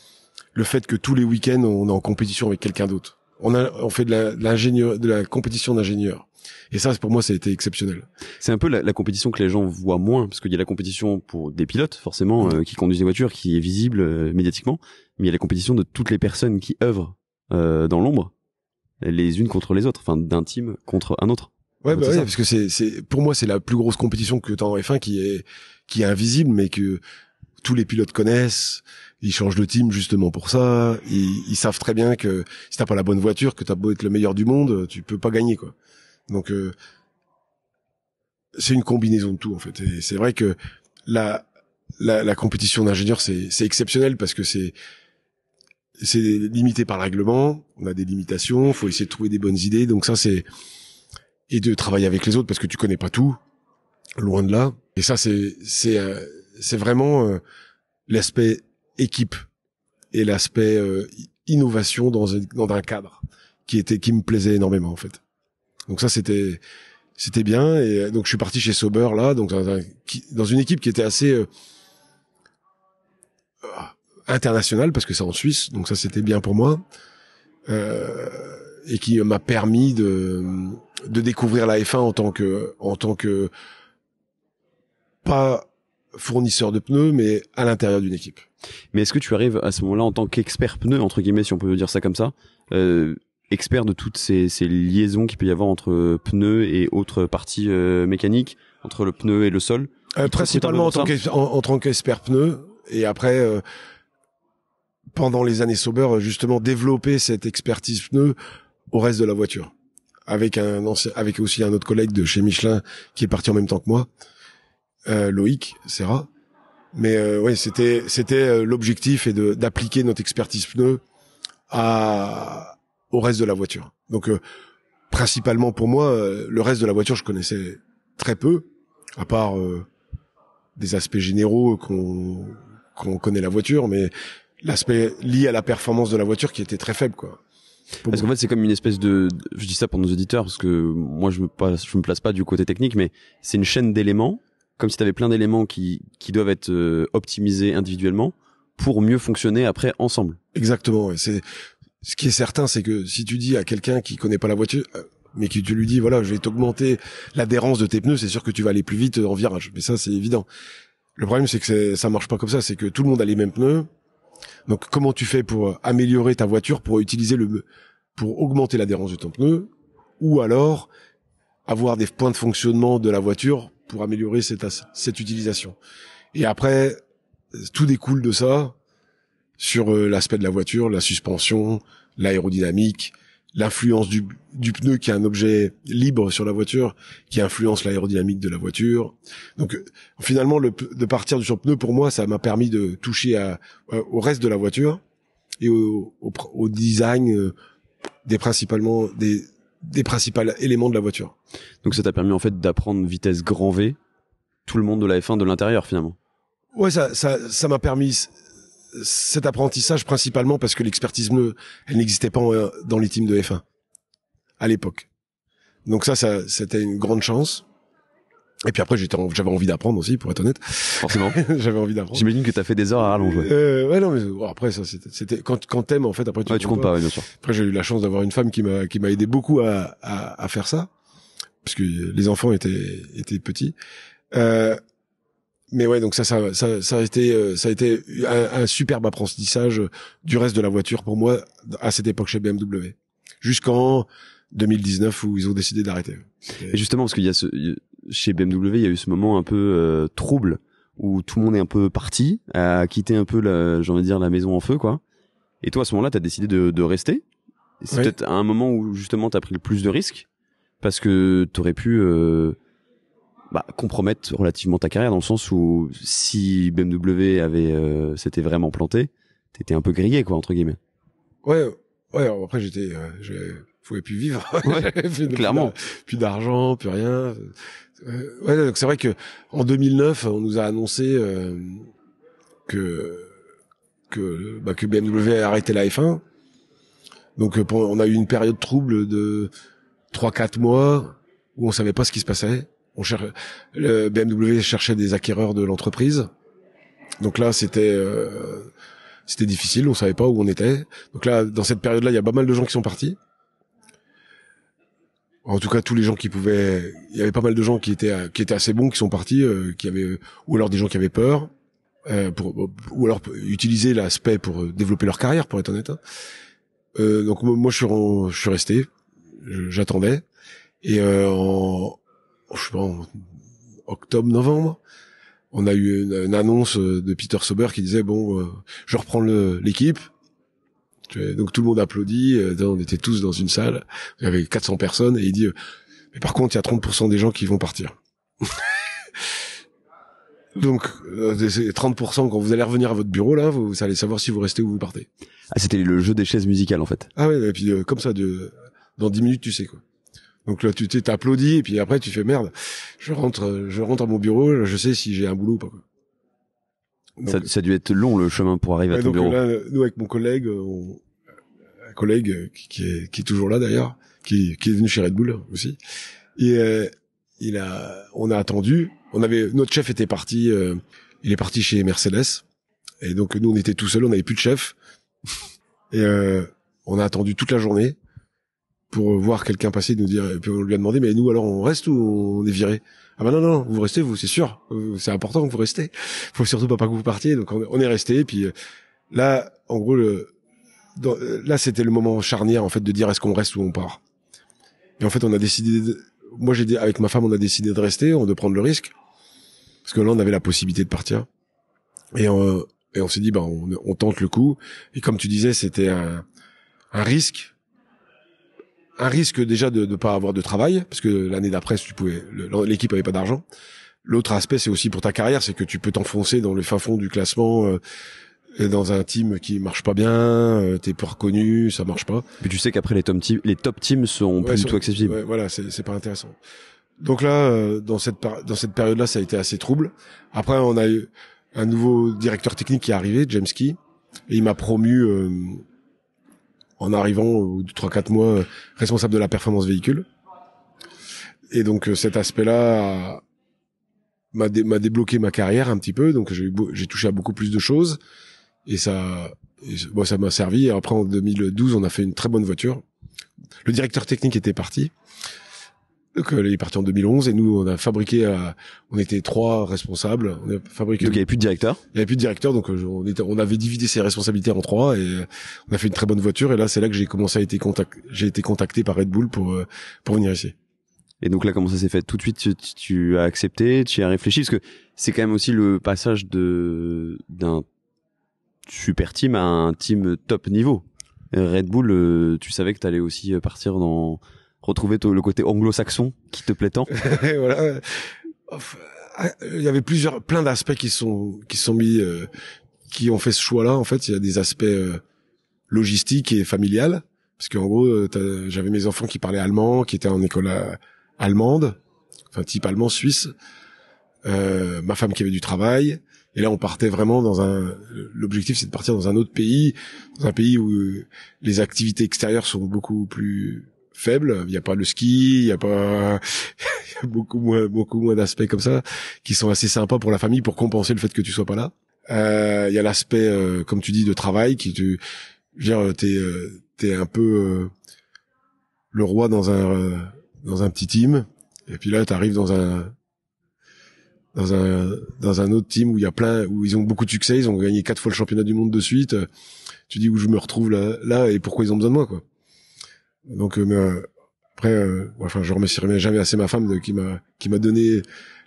le fait que tous les week-ends on est en compétition avec quelqu'un d'autre. On on fait de de, de la compétition d'ingénieur et ça, pour moi, ça a été exceptionnel. C'est un peu la, compétition que les gens voient moins, parce qu'il y a la compétition pour des pilotes, forcément, euh, qui conduisent des voitures, qui est visible euh, médiatiquement, mais il y a la compétition de toutes les personnes qui œuvrent euh, dans l'ombre, les unes contre les autres, enfin d'un team contre un autre. Ouais, bah ouais, parce que c'est, c'est, pour moi, c'est la plus grosse compétition que t'as en F1 qui est, qui est invisible, mais que tous les pilotes connaissent. Ils changent de team justement pour ça. Ils, ils savent très bien que si t'as pas la bonne voiture, que t'as beau être le meilleur du monde, tu peux pas gagner, quoi. Donc euh, c'est une combinaison de tout en fait. Et c'est vrai que la la, la compétition d'ingénieur c'est c'est exceptionnel parce que c'est c'est limité par le règlement, on a des limitations, faut essayer de trouver des bonnes idées. Donc ça c'est et de travailler avec les autres parce que tu connais pas tout, loin de là. Et ça c'est c'est euh, c'est vraiment euh, l'aspect équipe et l'aspect innovation dans un, dans un cadre qui était qui me plaisait énormément en fait. Donc ça, c'était c'était bien. Et euh, donc je suis parti chez Sauber là, donc dans, une équipe qui était assez euh, euh, internationale parce que c'est en Suisse, donc ça c'était bien pour moi euh, et qui m'a permis de de découvrir la F1 en tant que en tant que pas fournisseur de pneus, mais à l'intérieur d'une équipe. Mais est-ce que tu arrives à ce moment-là en tant qu'expert pneu entre guillemets, si on peut dire ça comme ça, euh, expert de toutes ces, ces liaisons qu'il peut y avoir entre euh, pneus et autres parties euh, mécaniques, entre le pneu et le sol. Euh, principalement en tant, en, qu'expert pneu, et après, euh, pendant les années Sauber, justement développer cette expertise pneu au reste de la voiture, avec un avec aussi un autre collègue de chez Michelin qui est parti en même temps que moi, Loïc Serra. Mais oui, c'était c'était l'objectif et d'appliquer notre expertise pneu à au reste de la voiture. Donc euh, principalement pour moi, euh, le reste de la voiture je connaissais très peu, à part euh, des aspects généraux qu'on qu'on connaît la voiture, mais l'aspect lié à la performance de la voiture qui était très faible quoi. Parce qu'en fait, c'est comme une espèce de, je dis ça pour nos auditeurs parce que moi, je me je me place pas du côté technique, mais c'est une chaîne d'éléments, comme si tu avais plein d'éléments qui, qui doivent être optimisés individuellement pour mieux fonctionner après ensemble. Exactement. C'est ce qui est certain, c'est que si tu dis à quelqu'un qui connaît pas la voiture, euh, mais qui tu lui dis voilà, je vais t'augmenter l'adhérence de tes pneus, c'est sûr que tu vas aller plus vite euh, en virage. Mais ça, c'est évident. Le problème, c'est que ça marche pas comme ça. C'est que tout le monde a les mêmes pneus. Donc, comment tu fais pour euh, améliorer ta voiture pour utiliser le, pour augmenter l'adhérence de ton pneu, ou alors avoir des points de fonctionnement de la voiture pour améliorer cette, cette utilisation. Et après, tout découle de ça sur euh, l'aspect de la voiture, la suspension, l'aérodynamique, l'influence du, pneu qui est un objet libre sur la voiture, qui influence l'aérodynamique de la voiture. Donc euh, finalement, de partir sur pneu, pour moi, ça m'a permis de toucher au reste de la voiture et au, design euh, des principalement des, des principaux éléments de la voiture. Donc ça t'a permis en fait d'apprendre vitesse grand V tout le monde de la F1 de l'intérieur finalement. Ouais, ça ça m'a permis cet apprentissage principalement parce que l'expertise elle n'existait pas dans les teams de F1 à l'époque. Donc ça, c'était une grande chance. Et puis après, j'étais, j'avais envie d'apprendre aussi, pour être honnête. Forcément. j'avais envie d'apprendre. J'imagine que t'as fait des heures à rallonger Euh, ouais, non, mais bon, oh, après, ça, c'était, c'était quand, quand t'aimes, en fait, après tu, ouais, Après, j'ai eu la chance d'avoir une femme qui m'a, qui m'a aidé beaucoup à, à, faire ça, parce que les enfants étaient, étaient petits. Euh, mais ouais, donc ça, ça, ça, ça a été, euh, ça a été un, superbe apprentissage euh, du reste de la voiture pour moi à cette époque chez BMW, jusqu'en 2019 où ils ont décidé d'arrêter. Et justement, parce qu'il y a ce, chez BMW, il y a eu ce moment un peu euh, trouble où tout le monde est un peu parti, a quitté un peu, j'ai envie de dire, la maison en feu, quoi. Et toi, à ce moment-là, t'as décidé de, de rester. C'est peut-être un moment où justement t'as pris le plus de risques parce que t'aurais pu bah, relativement ta carrière dans le sens où si BMW avait euh, s'était vraiment planté, t'étais un peu grillé quoi entre guillemets. Ouais, ouais. Après j'étais, euh, je pouvais plus vivre. clairement, plus d'argent, plus rien. Euh, ouais, donc c'est vrai que en 2009, on nous a annoncé euh, que que bah, que BMW a arrêté la F1. Donc euh, on a eu une période trouble de 3-4 mois où on savait pas ce qui se passait on le BMW cherchait des acquéreurs de l'entreprise. Donc là, c'était euh, c'était difficile, on savait pas où on était. Donc là, dans cette période-là, il y a pas mal de gens qui sont partis. En tout cas, tous les gens qui pouvaient, il y avait pas mal de gens qui étaient qui étaient assez bons, qui sont partis, euh, qui avaient ou alors des gens qui avaient peur, euh, pour, ou alors utiliser l'aspect pour développer leur carrière, pour être honnête. Hein. Euh, donc moi, je suis je suis resté, j'attendais et en je sais octobre, novembre, on a eu une, annonce euh, de Peter Sober qui disait bon, euh, je reprends l'équipe. Donc tout le monde applaudit. Euh, on était tous dans une salle, il y avait 400 personnes, et il dit mais par contre il y a 30% des gens qui vont partir. Donc, c'est 30% quand vous allez revenir à votre bureau, là, vous, allez savoir si vous restez ou vous partez. Ah, c'était le jeu des chaises musicales, en fait. Ah oui, et puis comme ça, de, dans 10 minutes, tu sais, quoi. Donc là, tu t'es t'applaudis, et puis après, tu fais merde. Je rentre, euh, je rentre à mon bureau, je sais si j'ai un boulot ou pas. ça, ça, a dû être long le chemin pour arriver à ton donc, bureau. Là, nous, avec mon collègue, euh, un collègue euh, qui, est, qui est toujours là d'ailleurs, qui, qui est venu chez Red Bull aussi, et il a, on a attendu. On avait notre chef était parti, il est parti chez Mercedes, et donc nous, on était tout seul, on n'avait plus de chef, et on a attendu toute la journée pour voir quelqu'un passer nous dire et puis on lui a demandé mais nous alors on reste ou on est viré ah ben non non vous restez vous c'est sûr euh, c'est important que vous restez faut surtout pas, pas que vous partiez donc on, est resté puis euh, là en gros euh, là c'était le moment charnière en fait de dire est-ce qu'on reste ou on part et en fait on a décidé moi j'ai avec ma femme on a décidé de rester on de prendre le risque parce que là on avait la possibilité de partir et on, et s'est dit bah on, tente le coup et comme tu disais c'était un risque un risque déjà de ne pas avoir de travail parce que l'année d'après tu pouvais l'équipe avait pas d'argent. L'autre aspect c'est aussi pour ta carrière, c'est que tu peux t'enfoncer dans le fin fond du classement euh, dans un team qui marche pas bien, euh, t'es pas reconnu, ça marche pas. Mais tu sais qu'après les top teams, les top teams sont plus du tout accessibles. Ouais, voilà, c'est pas intéressant. Donc là, euh, dans cette dans cette période-là, ça a été assez trouble. Après, on a eu un nouveau directeur technique qui est arrivé, James Key, et il m'a promu euh, en arrivant euh, au 3-4 mois euh, responsable de la performance véhicule. Et donc euh, cet aspect-là m'a débloqué ma carrière un petit peu, donc j'ai touché à beaucoup plus de choses et ça ça m'a servi. Et après en 2012, on a fait une très bonne voiture. Le directeur technique était parti donc, il est parti en 2011 et nous, on a fabriqué, euh, on était trois responsables. On a fabriqué. Donc, il n'y avait plus de directeur. Il n'y avait plus de directeur, donc euh, on était, on avait divisé ses responsabilités en trois et euh, on a fait une très bonne voiture. Et là, c'est là que j'ai commencé à être contacté, j'ai été contacté par Red Bull pour pour venir ici. Et donc là, comment ça s'est fait Tout de suite, tu, tu, as accepté, tu as réfléchi, parce que c'est quand même aussi le passage de d'un super team à un team top niveau. Red Bull, tu savais que tu allais aussi partir dans retrouver le côté anglo-saxon qui te plaît tant ah, Il y avait plusieurs, plein d'aspects qui sont qui sont mis, euh, qui ont fait ce choix-là. En fait, il y a des aspects euh, logistiques et familiales, parce qu'en gros, euh, j'avais mes enfants qui parlaient allemand, qui étaient en école allemande, enfin type allemand suisse. Euh, ma femme qui avait du travail. Et là, on partait vraiment dans un. L'objectif, c'est de partir dans un autre pays, dans un pays où les activités extérieures sont beaucoup plus faible. Il n'y a pas le ski, il y a pas y a beaucoup moins beaucoup moins d'aspects comme ça qui sont assez sympas pour la famille pour compenser le fait que tu sois pas là. Euh, il y a l'aspect, euh, comme tu dis, de travail qui tu, je euh, un peu le roi dans un dans un petit team. Et puis là, t'arrives dans un dans un dans un autre team où il y a plein où ils ont beaucoup de succès, ils ont gagné quatre fois le championnat du monde de suite. Tu dis où je me retrouve là, là et pourquoi ils ont besoin de moi quoi. Donc euh, euh après, euh, enfin, je remercierai jamais assez ma femme qui m'a qui m'a donné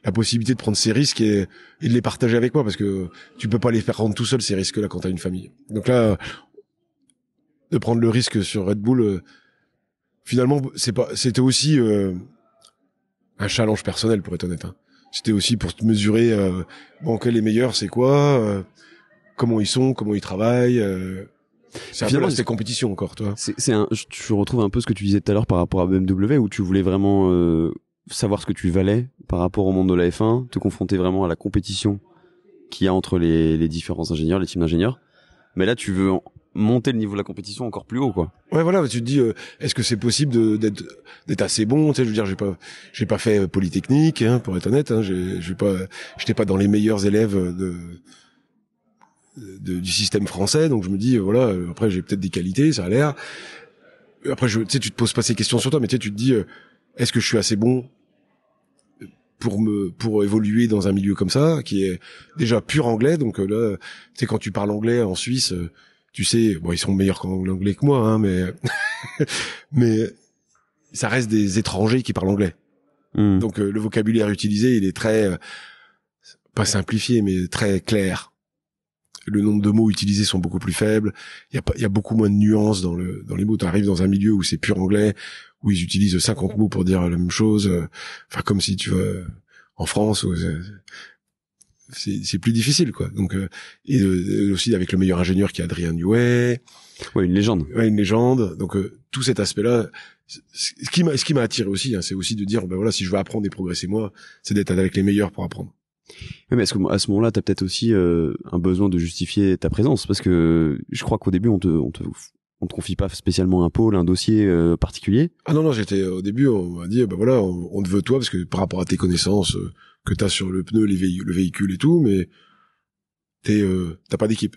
la possibilité de prendre ces risques et, de les partager avec moi parce que tu peux pas les faire rendre tout seul ces risques-là quand t'as une famille. Donc là, de prendre le risque sur Red Bull, euh, finalement, c'est pas, c'était aussi un challenge personnel pour être honnête. Hein. C'était aussi pour te mesurer, bon, quel est meilleur, c'est quoi, comment ils sont, comment ils travaillent. C'est finalement c'était compétition encore, toi. C'est un, je retrouve un peu ce que tu disais tout à l'heure par rapport à BMW où tu voulais vraiment euh, savoir ce que tu valais par rapport au monde de la F1, te confronter vraiment à la compétition qu'il y a entre les, les différents ingénieurs, les teams d'ingénieurs. Mais là, tu veux monter le niveau de la compétition encore plus haut quoi. Ouais voilà, tu te dis euh, est-ce que c'est possible d'être d'être assez bon, tu sais je veux dire j'ai pas j'ai pas fait euh, polytechnique hein, pour être honnête hein, j'ai pas j'étais pas dans les meilleurs élèves de du système français. Donc je me dis voilà, euh, après j'ai peut-être des qualités, ça a l'air. Après je, tu sais, tu te poses pas ces questions sur toi, mais tu, te dis euh, est-ce que je suis assez bon euh, pour me pour évoluer dans un milieu comme ça qui est déjà pur anglais donc là tu sais quand tu parles anglais en Suisse tu sais bon ils sont meilleurs qu'en anglais que moi hein, mais mais ça reste des étrangers qui parlent anglais hmm. donc le vocabulaire utilisé il est très pas simplifié mais très clair le nombre de mots utilisés sont beaucoup plus faibles. Il y a, y a beaucoup moins de nuances dans, le, dans les mots. Tu arrives dans un milieu où c'est pur anglais, où ils utilisent 50 mots pour dire la même chose. Euh, enfin, comme si tu veux, en France, c'est plus difficile, quoi. Donc, euh, et euh, aussi avec le meilleur ingénieur qui est Adrien Newey. Ouais, une légende. Ouais, une légende. Donc, tout cet aspect-là, ce qui m'a attiré aussi, hein, c'est aussi de dire, ben voilà, si je veux apprendre et progresser moi, c'est d'être avec les meilleurs pour apprendre mais est-ce à ce moment-là, t'as peut-être aussi euh, un besoin de justifier ta présence Parce que je crois qu'au début, on te, on te, on te confie pas spécialement un pôle, un dossier euh, particulier. Ah non, non, j'étais au début, on m'a dit, bah voilà, on, te veut toi parce que par rapport à tes connaissances euh, que t'as sur le pneu, le véhicule et tout, mais t'es, euh, t'as pas d'équipe.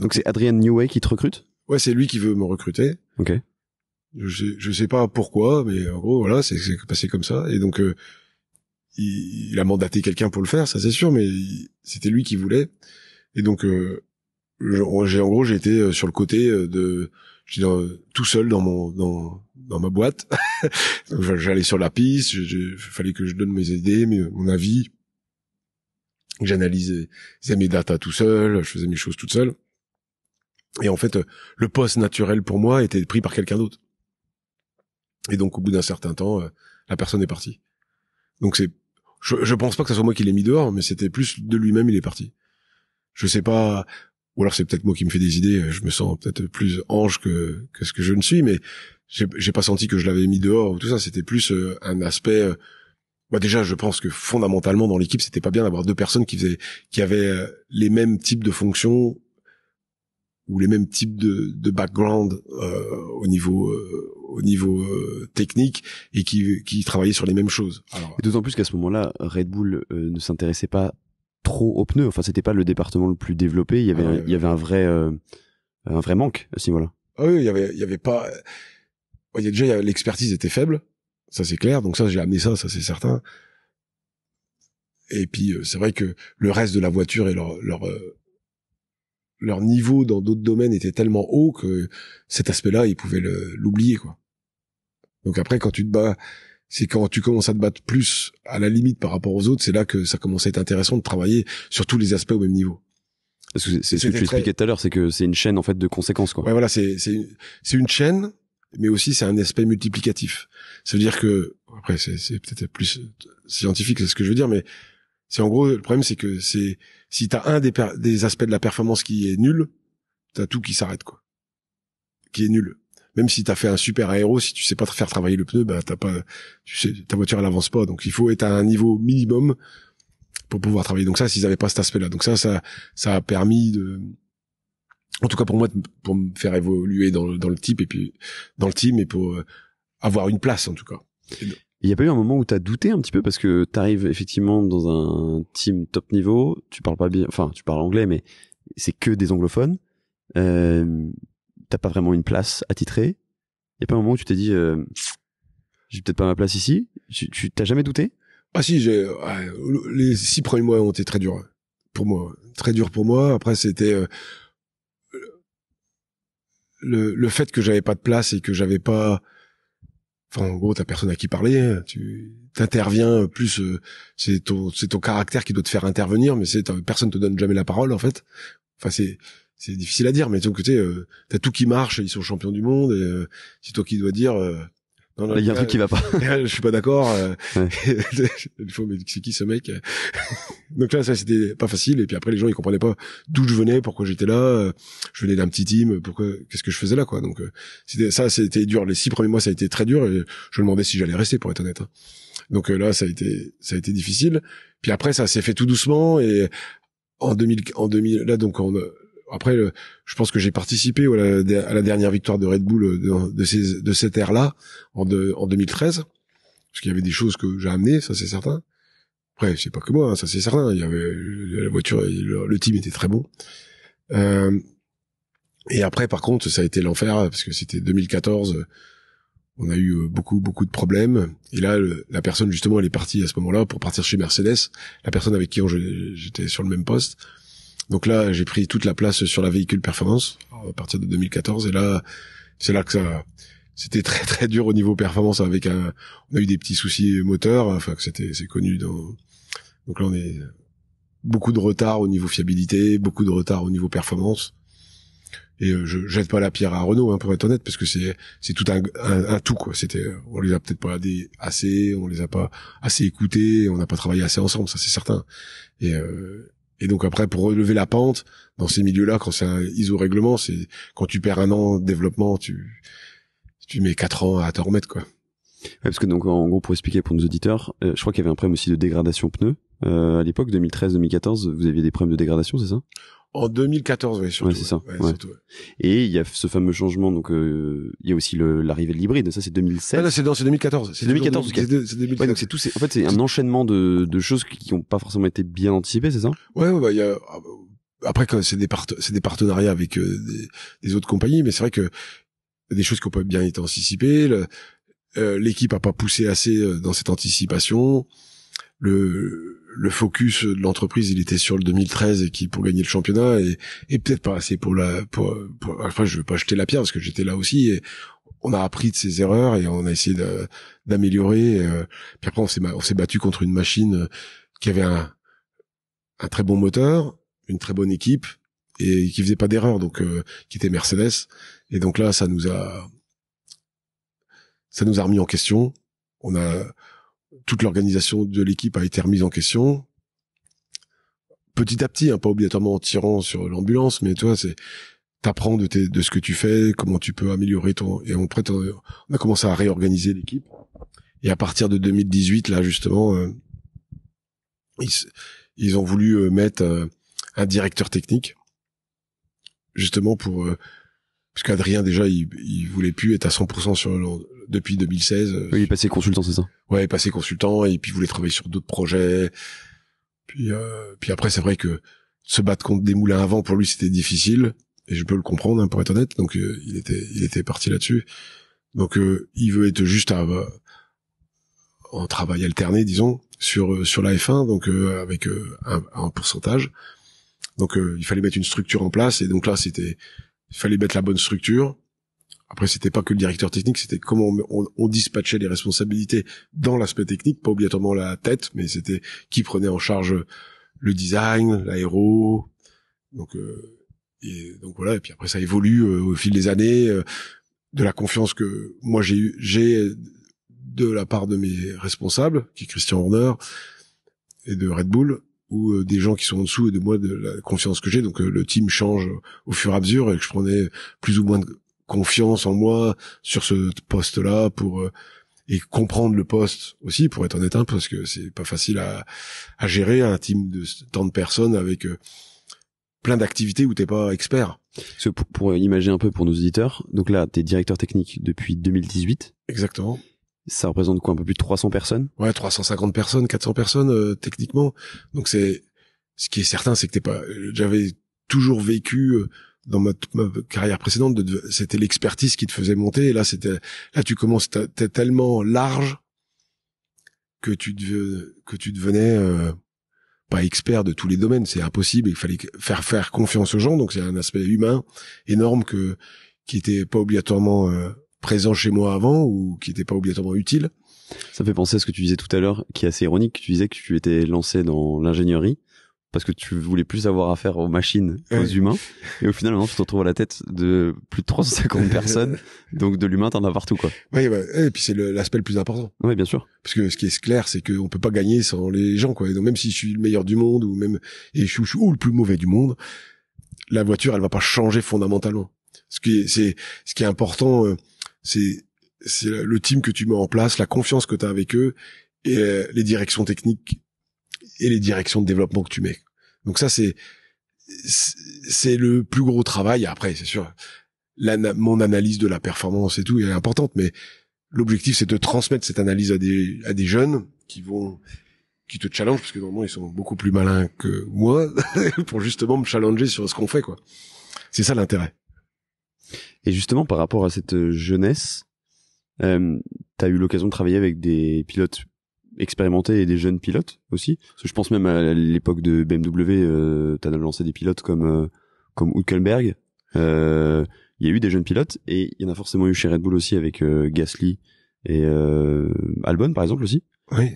Donc c'est Adrian Newey qui te recrute Ouais, c'est lui qui veut me recruter. Ok. Je sais, je sais pas pourquoi, mais en gros, voilà, c'est passé comme ça. Et donc, il, a mandaté quelqu'un pour le faire, ça c'est sûr, mais c'était lui qui voulait. Et donc, euh, en gros, j'ai été euh, sur le côté euh, de, tout seul dans mon dans ma boîte. j'allais sur la piste, il fallait que je donne mes idées, mon avis. J'analysais mes datas tout seul, je faisais mes choses tout seul. Et en fait, le poste naturel pour moi était pris par quelqu'un d'autre. Et donc, au bout d'un certain temps, la personne est partie. Donc, c'est je, je pense pas que ce soit moi qui l'ai mis dehors, mais c'était plus de lui-même, il est parti. Je sais pas, ou alors c'est peut-être moi qui me fais des idées, je me sens peut-être plus ange que, que ce que je ne suis, mais j'ai pas senti que je l'avais mis dehors ou tout ça, c'était plus euh, un aspect... Euh, déjà, je pense que fondamentalement dans l'équipe, c'était pas bien d'avoir deux personnes qui faisaient, qui avaient euh, les mêmes types de fonctions ou les mêmes types de background au niveau au niveau euh, technique et qui, qui travaillaient sur les mêmes choses. d'autant plus qu'à ce moment-là, Red Bull euh, ne s'intéressait pas trop aux pneus. Enfin, c'était pas le département le plus développé. Il y avait, ah un, il y avait un vrai, euh, un vrai manque à ce niveau-là. Ah oui, il y avait, il y avait pas. Il y a déjà, l'expertise était faible. Ça c'est clair. Donc ça, j'ai amené ça, ça c'est certain. Et puis c'est vrai que le reste de la voiture et leur, leur leur niveau dans d'autres domaines était tellement haut que cet aspect-là, ils pouvaient l'oublier, quoi. Donc après, quand tu te bats, c'est quand tu commences à te battre plus à la limite par rapport aux autres, c'est là que ça commence à être intéressant de travailler sur tous les aspects au même niveau. c'est ce que tu expliquais tout à l'heure, c'est que c'est une chaîne en fait de conséquences quoi. Ouais voilà, c'est c'est une, chaîne, mais aussi c'est un aspect multiplicatif. Ça veut dire que après c'est peut-être plus scientifique c'est ce que je veux dire, mais c'est en gros le problème c'est que c'est si as un des, des aspects de la performance qui est nul, tu as tout qui s'arrête quoi, qui est nul même si as fait un super aéro, si tu sais pas te faire travailler le pneu, ben t'as pas, tu sais, ta voiture elle avance pas. Donc il faut être à un niveau minimum pour pouvoir travailler. Donc ça, s'ils avaient pas cet aspect-là, donc ça, ça, ça a permis de, en tout cas pour moi, pour me faire évoluer dans le, dans le type et puis dans le team et pour euh, avoir une place en tout cas. Il n'y a pas eu un moment où tu as douté un petit peu parce que tu arrives effectivement dans un team top niveau, tu parles pas bien, enfin tu parles anglais mais c'est que des anglophones. Euh, t'as pas vraiment une place attitrée Il y a pas un moment où tu t'es dit, euh, j'ai peut-être pas ma place ici Tu t'as jamais douté Ah si, j'ai les six premiers mois ont été très durs pour moi, très durs pour moi. Après, c'était euh, le, fait que j'avais pas de place et que j'avais pas Enfin, en gros, t'as personne à qui parler. Hein. Tu t'interviens plus. Euh, c'est ton, c'est ton caractère qui doit te faire intervenir, mais c'est personne te donne jamais la parole en fait. Enfin, c'est c'est difficile à dire, mais de ton côté, euh, t'as tout qui marche, ils sont champions du monde, et euh, c'est toi qui dois dire. Euh, non, il y a un truc qui va pas. je suis pas d'accord. Euh, il faut, mais c'est qui ce mec Donc là, ça c'était pas facile. Et puis après, les gens ils comprenaient pas d'où je venais, pourquoi j'étais là. Je venais d'un petit team, pourquoi, qu'est-ce que je faisais là, quoi. Donc c'était ça, c'était dur. Les six premiers mois, ça a été très dur. Et je me demandais si j'allais rester, pour être honnête. Hein. Donc là, ça a été, ça a été difficile. Puis après, ça s'est fait tout doucement. Et en 2000, en 2000, là donc en, après, le, je pense que j'ai participé à la, dernière victoire de Red Bull euh, de, cette ère-là, en, 2013, parce qu'il y avait des choses que j'ai amenées, ça c'est certain. Après, c'est pas que moi, hein, ça c'est certain. Il y avait la voiture, le, team était très bon. Euh, et après, par contre, ça a été l'enfer parce que c'était 2014. On a eu euh, beaucoup, beaucoup de problèmes. Et là, la personne justement, elle est partie à ce moment-là pour partir chez Mercedes. La personne avec qui j'étais sur le même poste. Donc là, j'ai pris toute la place sur la véhicule performance euh, à partir de 2014. Et là, c'est là que ça, c'était très très dur au niveau performance avec un, on a eu des petits soucis moteurs. Enfin, que c'était, c'est connu dans. Donc là, on est beaucoup de retard au niveau fiabilité, beaucoup de retard au niveau performance. Et euh, je jette pas la pierre à Renault, hein, pour être honnête, parce que c'est c'est tout un, un, tout quoi. C'était, on les a peut-être pas aidés assez, on les a pas assez écoutés, on n'a pas travaillé assez ensemble, ça c'est certain. Et euh, et donc après, pour relever la pente, dans ces milieux-là, quand c'est un ISO règlement, c'est quand tu perds un an de développement, tu, tu mets quatre ans à te remettre, quoi. Ouais, parce que donc en gros pour expliquer pour nos auditeurs, euh, je crois qu'il y avait un problème aussi de dégradation pneu euh, à l'époque 2013-2014. Vous aviez des problèmes de dégradation, c'est ça en 2014, oui, surtout. Ouais, c'est ça. Ouais, Et il y a ce fameux changement, donc euh, il y a aussi l'arrivée de l'hybride. Ça, c'est 2016. Ah, non, c'est 2014. C'est 2014. C'est 2014. donc c'est tout. En fait, c'est un enchaînement de, de choses qui n'ont pas forcément été bien anticipées, c'est ça Ouais, bah il y a. Ah, bah, après, c'est des, partenariats avec euh, des, autres compagnies, mais c'est vrai que des choses qui n'ont pas bien été anticipées. Euh, l'équipe a pas poussé assez dans cette anticipation. Le le focus de l'entreprise, il était sur le 2013 et qui pour gagner le championnat et, et peut-être pas assez pour la. Pour, pour, enfin, je veux pas jeter la pierre parce que j'étais là aussi. Et on a appris de ses erreurs et on a essayé d'améliorer. Euh, puis après, on s'est battu contre une machine euh, qui avait un un très bon moteur, une très bonne équipe et qui faisait pas d'erreur, donc euh, qui était Mercedes. Et donc là, ça nous a ça nous a remis en question. On a toute l'organisation de l'équipe a été remise en question. Petit à petit, hein, pas obligatoirement en tirant sur l'ambulance, mais toi, c'est t'apprends de, de ce que tu fais, comment tu peux améliorer ton et on, on a commencé à réorganiser l'équipe. Et à partir de 2018, là justement, euh, ils, ont voulu euh, mettre euh, un directeur technique, justement pour parce qu'Adrien déjà il, voulait plus être à 100% sur depuis 2016. Euh, oui, il est passé consultant, c'est ça Ouais, passé consultant et puis voulait travailler sur d'autres projets. Puis, euh, puis après, c'est vrai que se battre contre des moulins à vent pour lui c'était difficile et je peux le comprendre hein, pour être honnête. Donc euh, il était il était parti là-dessus. Donc euh, il veut être juste à, euh, en travail alterné, disons, sur sur la F1, donc avec un, un, pourcentage. Donc il fallait mettre une structure en place et donc là c'était il fallait mettre la bonne structure après, c'était pas que le directeur technique, c'était comment on, dispatchait les responsabilités dans l'aspect technique, pas obligatoirement la tête, mais c'était qui prenait en charge le design, l'aéro. Donc, euh, et donc voilà. Et puis après, ça évolue euh, au fil des années, euh, de la confiance que moi j'ai eu, j'ai de la part de mes responsables, qui est Christian Horner et de Red Bull, ou des gens qui sont en dessous et de moi de la confiance que j'ai. Donc le team change au fur et à mesure et que je prenais plus ou moins de confiance en moi sur ce poste-là pour euh, et comprendre le poste aussi pour être honnête parce que c'est pas facile à, à gérer un team de tant de personnes avec euh, plein d'activités où t'es pas expert. pour, imaginer un peu pour nos auditeurs, donc là t'es directeur technique depuis 2018. Exactement. Ça représente quoi un peu plus de 300 personnes Ouais, 350 personnes, 400 personnes euh, techniquement. Donc c'est ce qui est certain, c'est que t'es pas. J'avais toujours vécu dans ma, carrière précédente, c'était l'expertise qui te faisait monter. Et là, c'était là tu commences t'es tellement large que tu que tu devenais euh, pas expert de tous les domaines, c'est impossible. Il fallait faire faire confiance aux gens, donc c'est un aspect humain énorme que qui était pas obligatoirement euh, présent chez moi avant ou qui était pas obligatoirement utile. Ça fait penser à ce que tu disais tout à l'heure, qui est assez ironique. Tu disais que tu étais lancé dans l'ingénierie parce que tu voulais plus avoir affaire aux machines qu'aux humains. Et au final, maintenant, tu te retrouves à la tête de plus de 350 personnes. Donc, de l'humain, t'en as partout, quoi. Oui, bah, et puis c'est l'aspect le, plus important. Oui, bien sûr. Parce que ce qui est clair, c'est qu'on peut pas gagner sans les gens, quoi. Et donc, même si je suis le meilleur du monde, ou même, et je suis ou le plus mauvais du monde, la voiture, elle va pas changer fondamentalement. Ce qui est, c'est, ce qui est important, euh, c'est, c'est le team que tu mets en place, la confiance que tu as avec eux, et euh, les directions techniques et les directions de développement que tu mets. Donc ça, c'est c'est le plus gros travail. Après, c'est sûr, mon analyse de la performance et tout est importante, mais l'objectif, c'est de transmettre cette analyse à des à des jeunes qui vont qui te challenge parce que normalement ils sont beaucoup plus malins que moi pour justement me challenger sur ce qu'on fait quoi. C'est ça l'intérêt. Et justement par rapport à cette jeunesse, euh, tu as eu l'occasion de travailler avec des pilotes expérimentés et des jeunes pilotes aussi. je pense même à l'époque de BMW, euh, t'as lancé des pilotes comme euh, comme Hülkenberg. Euh, il y a eu des jeunes pilotes et il y en a forcément eu chez Red Bull aussi avec euh, Gasly et Albon par exemple aussi. Oui.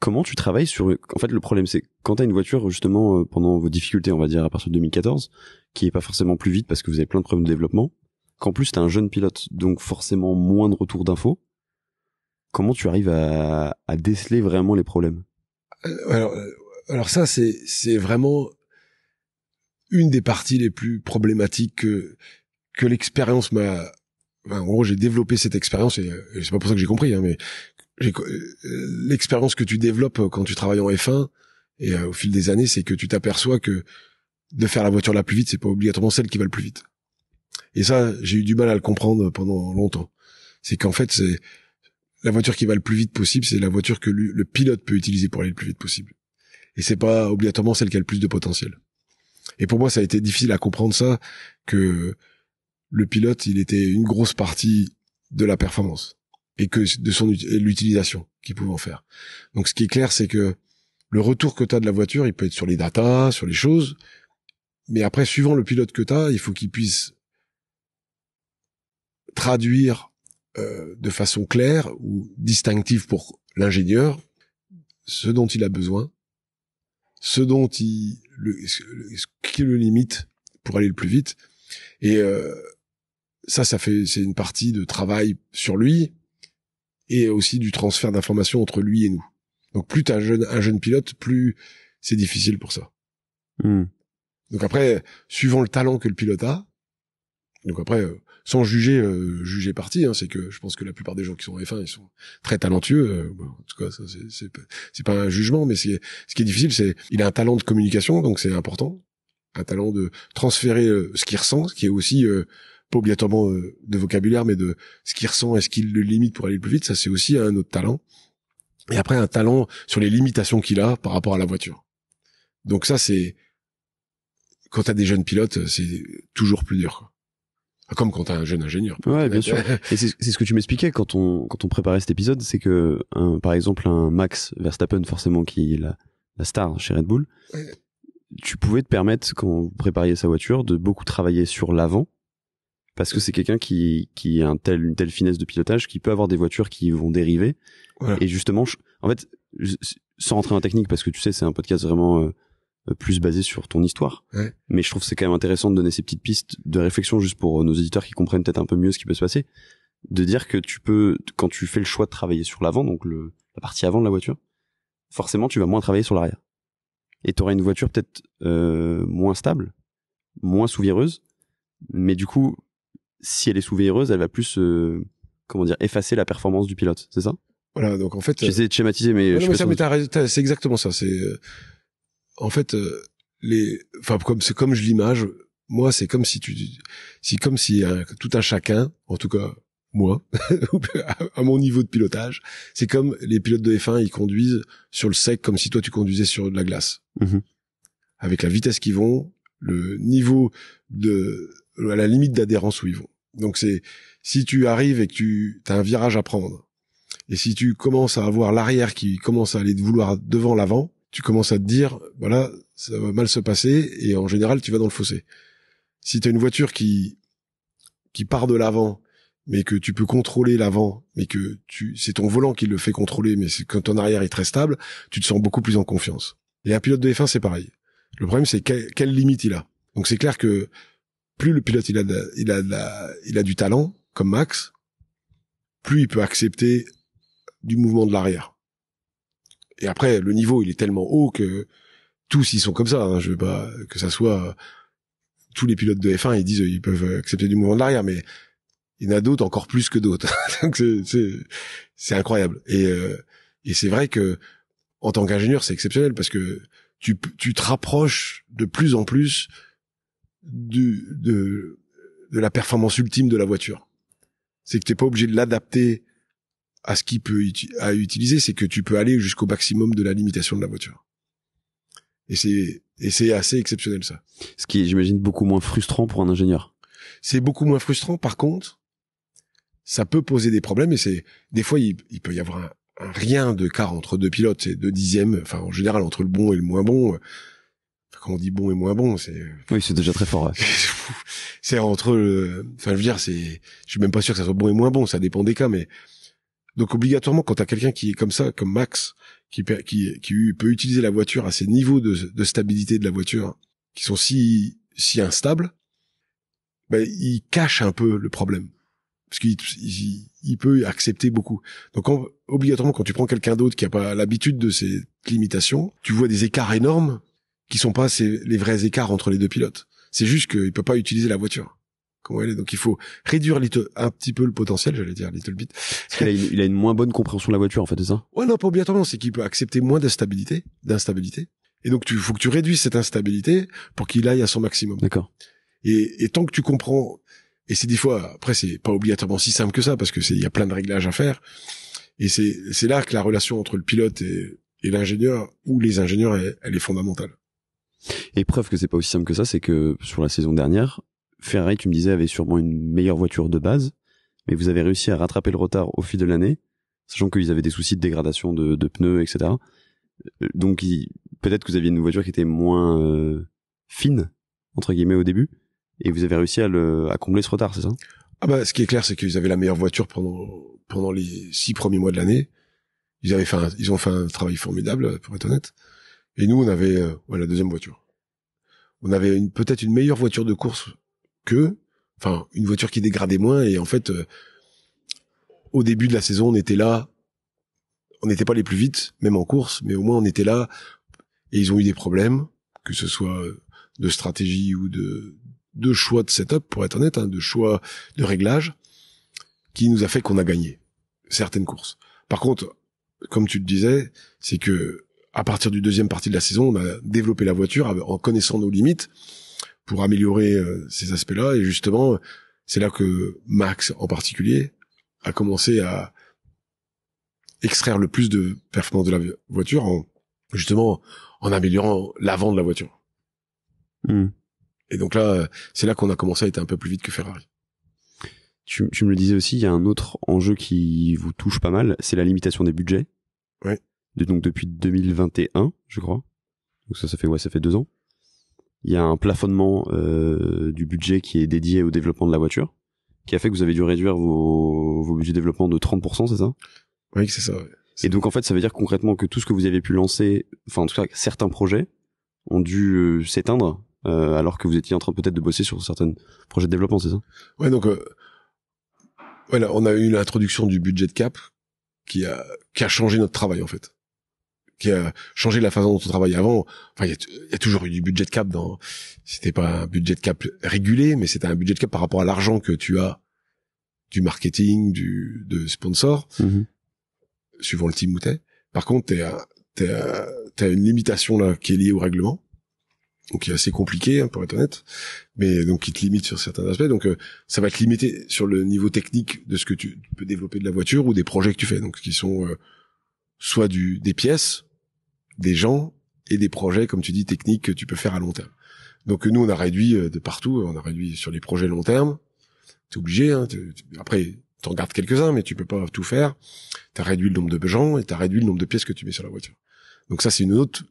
Comment tu travailles sur En fait, le problème c'est quand t'as une voiture justement pendant vos difficultés, on va dire à partir de 2014, qui est pas forcément plus vite parce que vous avez plein de problèmes de développement. Qu'en plus t'as un jeune pilote, donc forcément moins de retours d'infos comment tu arrives à, déceler vraiment les problèmes euh, alors, euh, alors ça, c'est, c'est vraiment une des parties les plus problématiques que, que l'expérience m'a... en gros, j'ai développé cette expérience, euh, et, c'est pas pour ça que j'ai compris, hein, mais j'ai, l'expérience que tu développes quand tu travailles en F1, et au fil des années, c'est que tu t'aperçois que de faire la voiture la plus vite, c'est pas obligatoirement celle qui va le plus vite. Et ça, j'ai eu du mal à le comprendre pendant longtemps. C'est qu'en fait, c'est la voiture qui va le plus vite possible, c'est la voiture que le pilote peut utiliser pour aller le plus vite possible. Et c'est pas obligatoirement celle qui a le plus de potentiel. Et pour moi, ça a été difficile à comprendre ça, que le pilote, il était une grosse partie de la performance et que de son l'utilisation qu'il pouvait en faire. Donc, ce qui est clair, c'est que le retour que tu de la voiture, il peut être sur les datas, sur les choses, mais après, suivant le pilote que tu il faut qu'il puisse traduire euh, de façon claire ou distinctive pour l'ingénieur ce dont il a besoin, ce dont il le, ce qui le limite pour aller le plus vite. Et euh, ça, ça fait c'est une partie de travail sur lui et aussi du transfert d'informations entre lui et nous. Donc plus t'as un jeune un jeune pilote, plus c'est difficile pour ça. Hmm. Donc après, suivant le talent que le pilote a, donc après, euh, sans juger euh, juger parti hein, c'est que je pense que la plupart des gens qui sont en F1 ils sont très talentueux euh, en tout cas ça c'est pas un jugement mais c'est ce qui est difficile c'est il a un talent de communication donc c'est important un talent de transférer euh, ce qu'il ressent ce qui est aussi pas obligatoirement de vocabulaire mais de ce qu'il ressent et ce qu'il le limite pour aller le plus vite ça c'est aussi un autre talent et après un talent sur les limitations qu'il a par rapport à la voiture donc ça c'est quand t'as des jeunes pilotes c'est toujours plus dur ah, comme quand t'as un jeune ingénieur. Ouais, bien sûr. Et c'est ce que tu m'expliquais quand on, quand on préparait cet épisode, c'est que, par exemple, un Max Verstappen, forcément, qui est la, star chez Red Bull, tu pouvais te permettre, quand vous prépariez sa voiture, de beaucoup travailler sur l'avant, parce que c'est quelqu'un qui, qui a une telle finesse de pilotage qui peut avoir des voitures qui vont dériver. Et justement, en fait, sans rentrer en technique, parce que tu sais, c'est un podcast vraiment euh, euh, plus basé sur ton histoire. Mais je trouve c'est quand même intéressant de donner ces petites pistes de réflexion juste pour euh, nos éditeurs qui comprennent peut-être un peu mieux ce qui peut se passer. De dire que tu peux, quand tu fais le choix de travailler sur l'avant, donc la partie avant de la voiture, forcément tu vas moins travailler sur l'arrière. Et tu auras une voiture peut-être euh, moins stable, moins souvireuse, mais du coup, si elle est souvireuse, elle va plus, comment dire, effacer la performance du pilote, c'est ça voilà, donc en fait, j'essaie de schématiser, mais, je ça, c'est exactement ça. C'est en fait, euh, les, enfin comme c'est comme je l'image, moi c'est comme si tu, si comme si euh, tout un chacun, en tout cas moi, à mon niveau de pilotage, c'est comme les pilotes de F1, ils conduisent sur le sec comme si toi tu conduisais sur de la glace. Mm-hmm. Avec la vitesse qu'ils vont, le niveau de, la limite d'adhérence où ils vont. Donc c'est, si tu arrives et que tu, as un virage à prendre, et si tu commences à avoir l'arrière qui commence à aller vouloir devant l'avant, tu commences à te dire, voilà, ça va mal se passer, et en général, tu vas dans le fossé. Si tu as une voiture qui qui part de l'avant, mais que tu peux contrôler l'avant, mais que tu c'est ton volant qui le fait contrôler, mais c'est quand ton arrière est très stable, tu te sens beaucoup plus en confiance. Et un pilote de F1, c'est pareil. Le problème, c'est quelle limite il a. Donc c'est clair que plus le pilote il a, il a, il a du talent, comme Max, plus il peut accepter du mouvement de l'arrière. Et après, le niveau, il est tellement haut que tous, ils sont comme ça. Hein. Je veux pas que ça soit tous les pilotes de F1, ils disent ils peuvent accepter du mouvement de l'arrière, mais il y en a d'autres encore plus que d'autres. Donc c'est incroyable. Et, euh, et c'est vrai que en tant qu'ingénieur, c'est exceptionnel parce que tu, tu te rapproches de plus en plus du, de, de la performance ultime de la voiture. C'est que tu n'es pas obligé de l'adapter à ce qu'il peut à utiliser, c'est que tu peux aller jusqu'au maximum de la limitation de la voiture. Et c'est et c'est assez exceptionnel ça. Ce qui j'imagine, beaucoup moins frustrant pour un ingénieur. C'est beaucoup moins frustrant. Par contre, ça peut poser des problèmes et c'est des fois il, peut y avoir un, rien de quart entre deux pilotes, c'est deux dixièmes. Enfin, en général, entre le bon et le moins bon. Euh, quand on dit bon et moins bon, c'est oui, c'est déjà très fort. c'est entre, le... enfin, je veux dire, c'est, je suis même pas sûr que ça soit bon et moins bon. Ça dépend des cas, mais donc obligatoirement, quand tu as quelqu'un qui est comme ça, comme Max, qui, peut utiliser la voiture à ces niveaux de, stabilité de la voiture, qui sont si, si instables, ben, il cache un peu le problème. Parce qu'il il, peut accepter beaucoup. Donc obligatoirement, quand tu prends quelqu'un d'autre qui n'a pas l'habitude de ces limitations, tu vois des écarts énormes qui sont pas les vrais écarts entre les deux pilotes. C'est juste qu'il peut pas utiliser la voiture. Donc il faut réduire un petit peu le potentiel, j'allais dire little bit. Parce qu'il a, il a une moins bonne compréhension de la voiture en fait, c'est ça Ouais, non, pas obligatoirement, c'est qu'il peut accepter moins d'instabilité, d'instabilité. Et donc tu faut que tu réduises cette instabilité pour qu'il aille à son maximum. D'accord. Et, et tant que tu comprends, et c'est des fois, après c'est pas obligatoirement si simple que ça parce que c'est il y a plein de réglages à faire. Et c'est c'est là que la relation entre le pilote et, l'ingénieur ou les ingénieurs, elle est fondamentale. Et preuve que c'est pas aussi simple que ça, c'est que sur la saison dernière, Ferrari, tu me disais, avait sûrement une meilleure voiture de base, mais vous avez réussi à rattraper le retard au fil de l'année, sachant qu'ils avaient des soucis de dégradation de, de pneus, etc. Euh, donc peut-être que vous aviez une voiture qui était moins euh, fine, entre guillemets, au début, et vous avez réussi à, le, à combler ce retard, c'est ça ah bah, ce qui est clair, c'est qu'ils avaient la meilleure voiture pendant pendant les six premiers mois de l'année. Ils avaient fait, ils ont fait un travail formidable, pour être honnête. Et nous, on avait euh, la deuxième voiture. On avait peut-être une meilleure voiture de course que, enfin, une voiture qui dégradait moins. Et en fait, euh, au début de la saison, on était là. On n'était pas les plus vite, même en course, mais au moins on était là. Et ils ont eu des problèmes, que ce soit euh, de stratégie ou de, de choix de setup, pour être honnête, hein, de choix de réglage, qui nous a fait qu'on a gagné certaines courses. Par contre, comme tu le disais, c'est que à partir du deuxième partie de la saison, on a développé la voiture en connaissant nos limites pour améliorer euh, ces aspects-là. Et justement, c'est là que Max en particulier a commencé à extraire le plus de performance de la voiture en justement en améliorant l'avant de la voiture. Hmm. Et donc là, c'est là qu'on a commencé à être un peu plus vite que Ferrari. Tu, me le disais aussi, il y a un autre enjeu qui vous touche pas mal, c'est la limitation des budgets. Ouais. donc depuis 2021, je crois. Donc ça, ça fait ouais, ça fait deux ans il y a un plafonnement euh, du budget qui est dédié au développement de la voiture, qui a fait que vous avez dû réduire vos, budgets de développement de 30%, c'est ça Oui, c'est ça. Et donc en fait, ça veut dire concrètement que tout ce que vous avez pu lancer, enfin en tout cas certains projets, ont dû euh, s'éteindre, euh, alors que vous étiez en train peut-être de bosser sur certains projets de développement, c'est ça Ouais, donc euh, voilà, on a eu l'introduction du budget de cap qui a qui a changé notre travail en fait qui a changé la façon dont on travaillait avant. Enfin, il y, a toujours eu du budget cap dans. C'était pas un budget cap régulé, mais c'était un budget cap par rapport à l'argent que tu as du marketing, du de sponsor mhm. suivant le team où t'es. Par contre, t'es as une limitation là qui est liée au règlement, donc qui est assez compliqué hein, pour être honnête, mais donc qui te limite sur certains aspects. Donc euh, ça va te limiter sur le niveau technique de ce que tu peux développer de la voiture ou des projets que tu fais, donc qui sont euh, soit du des pièces des gens et des projets, comme tu dis, techniques que tu peux faire à long terme. Donc nous, on a réduit euh, de partout, on a réduit sur les projets long terme. T'es obligé, hein, après, t'en gardes quelques-uns, mais tu peux pas tout faire. T'as réduit le nombre de gens et t'as réduit le nombre de pièces que tu mets sur la voiture. Donc ça, c'est une autre,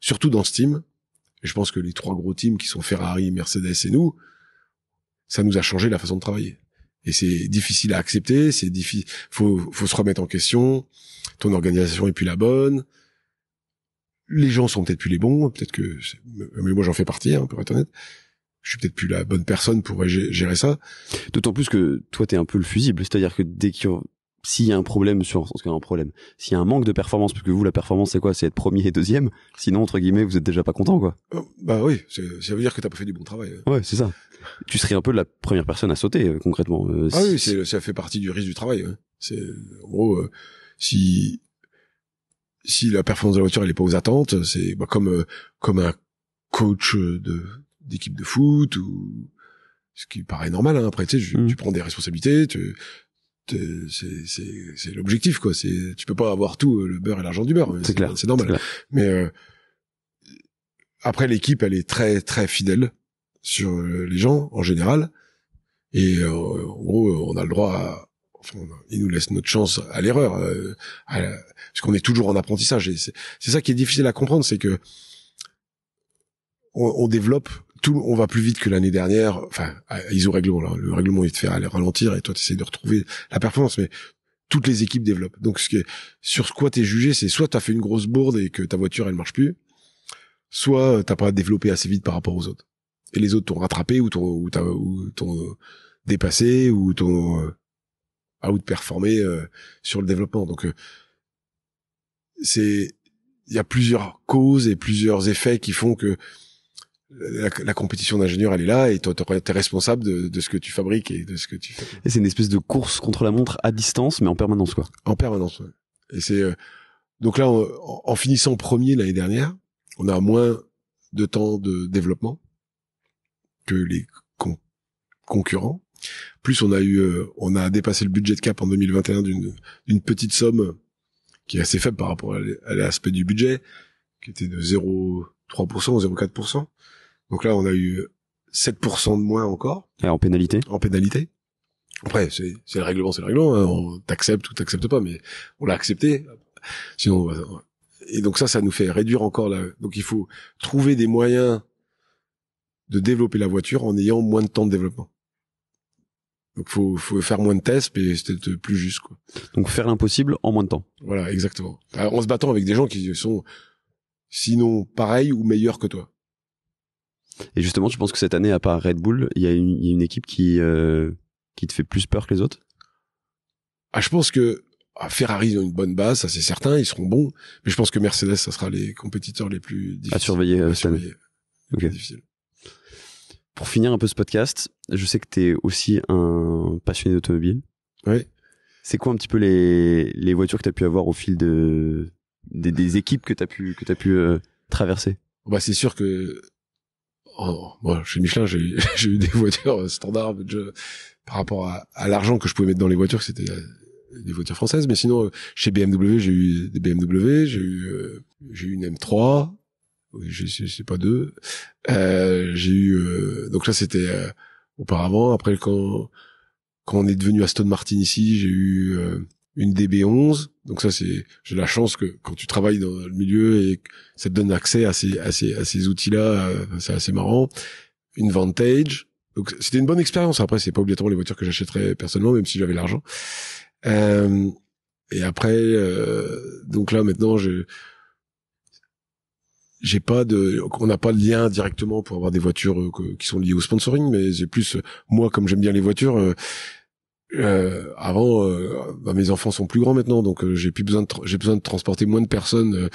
surtout dans ce team. Je pense que les trois gros teams qui sont Ferrari, Mercedes et nous, ça nous a changé la façon de travailler. Et c'est difficile à accepter, c'est difficile. Faut, faut se remettre en question. Ton organisation est plus la bonne les gens sont peut-être plus les bons, peut-être que mais moi j'en fais partie, hein, pour être honnête. Je suis peut-être plus la bonne personne pour gérer ça. D'autant plus que toi t'es un peu le fusible, c'est-à-dire que dès qu'il y a s'il y a un problème sur en cas un problème, s'il y a un manque de performance, parce que vous la performance c'est quoi C'est être premier et deuxième. Sinon entre guillemets vous êtes déjà pas content quoi. Oh, bah oui, ça veut dire que t'as pas fait du bon travail. Hein. Ouais c'est ça. tu serais un peu la première personne à sauter euh, concrètement. Euh, ah oui, ça fait partie du risque du travail. Hein. C'est en gros euh, si si la performance de la voiture elle est pas aux attentes, c'est bah, comme euh, comme un coach de d'équipe de foot ou ce qui paraît normal. Hein. Après, mm. tu, prends des responsabilités, tu, c'est l'objectif quoi c'est tu peux pas avoir tout euh, le beurre et l'argent du beurre hein. c'est c'est normal mais euh, après l'équipe elle est très très fidèle sur les gens en général et en gros on a le droit à il nous laisse notre chance à l'erreur, euh, parce qu'on est toujours en apprentissage. c'est ça qui est difficile à comprendre, c'est que on, développe tout, on va plus vite que l'année dernière. Enfin, ont règlement, là, le règlement il te fait aller ralentir et toi tu de retrouver la performance, mais toutes les équipes développent. Donc ce sur quoi t'es jugé, c'est soit t'as fait une grosse bourde et que ta voiture elle marche plus, soit t'as pas développé assez vite par rapport aux autres. Et les autres t'ont rattrapé ou t'ont ou t'ont dépassé ou t'ont euh, à de performer euh, sur le développement. Donc euh, c'est il y a plusieurs causes et plusieurs effets qui font que la, compétition d'ingénieur elle est là et toi, es responsable de, ce que tu fabriques et de ce que tu c'est une espèce de course contre la montre à distance, mais en permanence, quoi. En permanence, Et c'est, euh, donc là, en finissant premier l'année dernière, on a moins de temps de développement que les concurrents. Plus on a eu, euh, on a dépassé le budget de cap en 2021 d'une petite somme qui est assez faible par rapport à l'aspect du budget, qui était de 0,3% 0,4%. Donc là, on a eu 7% de moins encore. Et ah, en pénalité En pénalité. Après, c'est le règlement, c'est le règlement. Hein. On t'accepte ou t'accepte pas, mais on l'a accepté. Sinon, et donc ça, ça nous fait réduire encore la. Donc il faut trouver des moyens de développer la voiture en ayant moins de temps de développement. Donc faut faut faire moins de tests, mais c'était plus juste quoi. Donc faire l'impossible en moins de temps. Voilà, exactement. Alors, en se battant avec des gens qui sont sinon pareils ou meilleurs que toi. Et justement, je pense que cette année, à part Red Bull, il y, y, a une équipe qui euh, qui te fait plus peur que les autres Ah, je pense que ah, Ferrari ils ont une bonne base, ça c'est certain, ils seront bons. Mais je pense que Mercedes, ça sera les compétiteurs les plus difficiles euh, à surveiller. À surveiller. Okay. Difficile. Pour finir un peu ce podcast, je sais que tu es aussi un passionné d'automobile. Oui. C'est quoi un petit peu les, les voitures que tu as pu avoir au fil de, des, équipes que tu as pu, que as pu euh, traverser bah, C'est sûr que oh, moi, chez Michelin, j'ai eu des voitures standards par rapport à, l'argent que je pouvais mettre dans les voitures, c'était euh, des voitures françaises, mais sinon euh, chez BMW j'ai eu des BMW, j'ai eu j'ai eu une M3, oui, c'est pas deux. Euh, j'ai eu euh, donc là c'était euh, auparavant. Après quand quand on est devenu Aston Martin ici, j'ai eu euh, une DB11. Donc ça c'est j'ai la chance que quand tu travailles dans le milieu et que ça te donne accès à ces à ces, à ces outils là, c'est assez marrant. Une Vantage. Donc c'était une bonne expérience. Après c'est pas obligatoirement les voitures que j'achèterais personnellement, même si j'avais l'argent. et après donc là maintenant j'ai j'ai pas de on n'a pas de lien directement pour avoir des voitures euh, qui sont liées au sponsoring mais j'ai plus euh, moi comme j'aime bien les voitures euh, avant bah, mes enfants sont plus grands maintenant donc j'ai plus besoin de j'ai besoin de transporter moins de personnes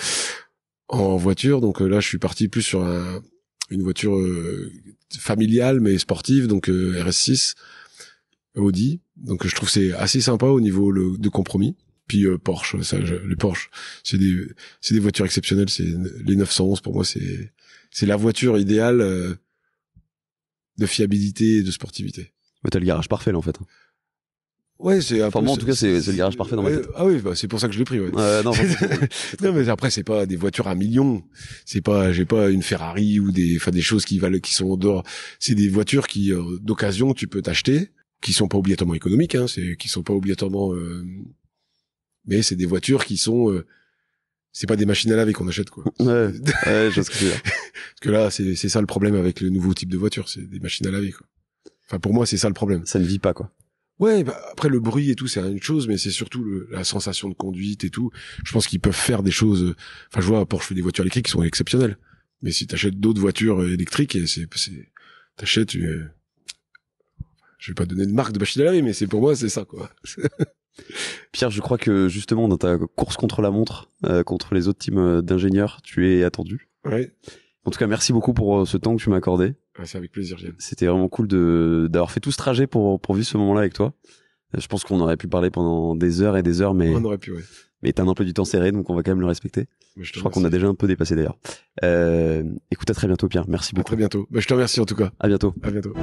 en voiture donc là je suis parti plus sur une voiture familiale mais sportive donc RS6 Audi donc je trouve c'est assez sympa au niveau de compromis puis euh, Porsche, les Porsche, c'est des c'est des voitures exceptionnelles. C'est les 911 pour moi, c'est c'est la voiture idéale euh, de fiabilité et de sportivité. Mais t'as le garage parfait là en fait. Hein. Ouais, c'est moi, en tout cas c'est le garage parfait dans ma tête. Ah oui, bah, c'est pour ça que je l'ai pris. Ouais. non, mais après c'est pas des voitures à millions, c'est pas j'ai pas une Ferrari ou des enfin des choses qui valent qui sont en dehors, c'est des voitures qui euh, d'occasion tu peux t'acheter qui sont pas obligatoirement économiques hein, c'est qui sont pas obligatoirement mais c'est des voitures qui sont euh, c'est pas des machines à laver qu'on achète quoi. Ouais, ce que Parce que là c'est c'est ça le problème avec le nouveau type de voiture, c'est des machines à laver quoi. Enfin pour moi c'est ça le problème. Ça ne vit pas quoi. Ouais, bah, après le bruit et tout c'est une chose, mais c'est surtout le, la sensation de conduite et tout. Je pense qu'ils peuvent faire des choses. Enfin je vois Porsche fait des voitures électriques qui sont exceptionnelles. Mais si t'achètes d'autres voitures euh, électriques, euh, c'est c'est t'achètes. Euh... Je vais pas donner de marque de machine à laver, mais c'est pour moi c'est ça quoi. Pierre, je crois que justement dans ta course contre la montre, euh, contre les autres teams euh, d'ingénieurs, tu es attendu. En tout cas, merci beaucoup pour euh, ce temps que tu m'as accordé. c'est avec plaisir, C'était vraiment cool de d'avoir fait tout ce trajet pour pour vivre ce moment-là avec toi. Je pense qu'on aurait pu parler pendant des heures et des heures, mais on aurait pu, Mais t'as un emploi du temps serré, donc on va quand même le respecter. je, crois qu'on a déjà un peu dépassé d'ailleurs. écoute, à très bientôt, Pierre. Merci beaucoup. très bientôt. Bah, je te remercie en tout cas. À bientôt. À bientôt.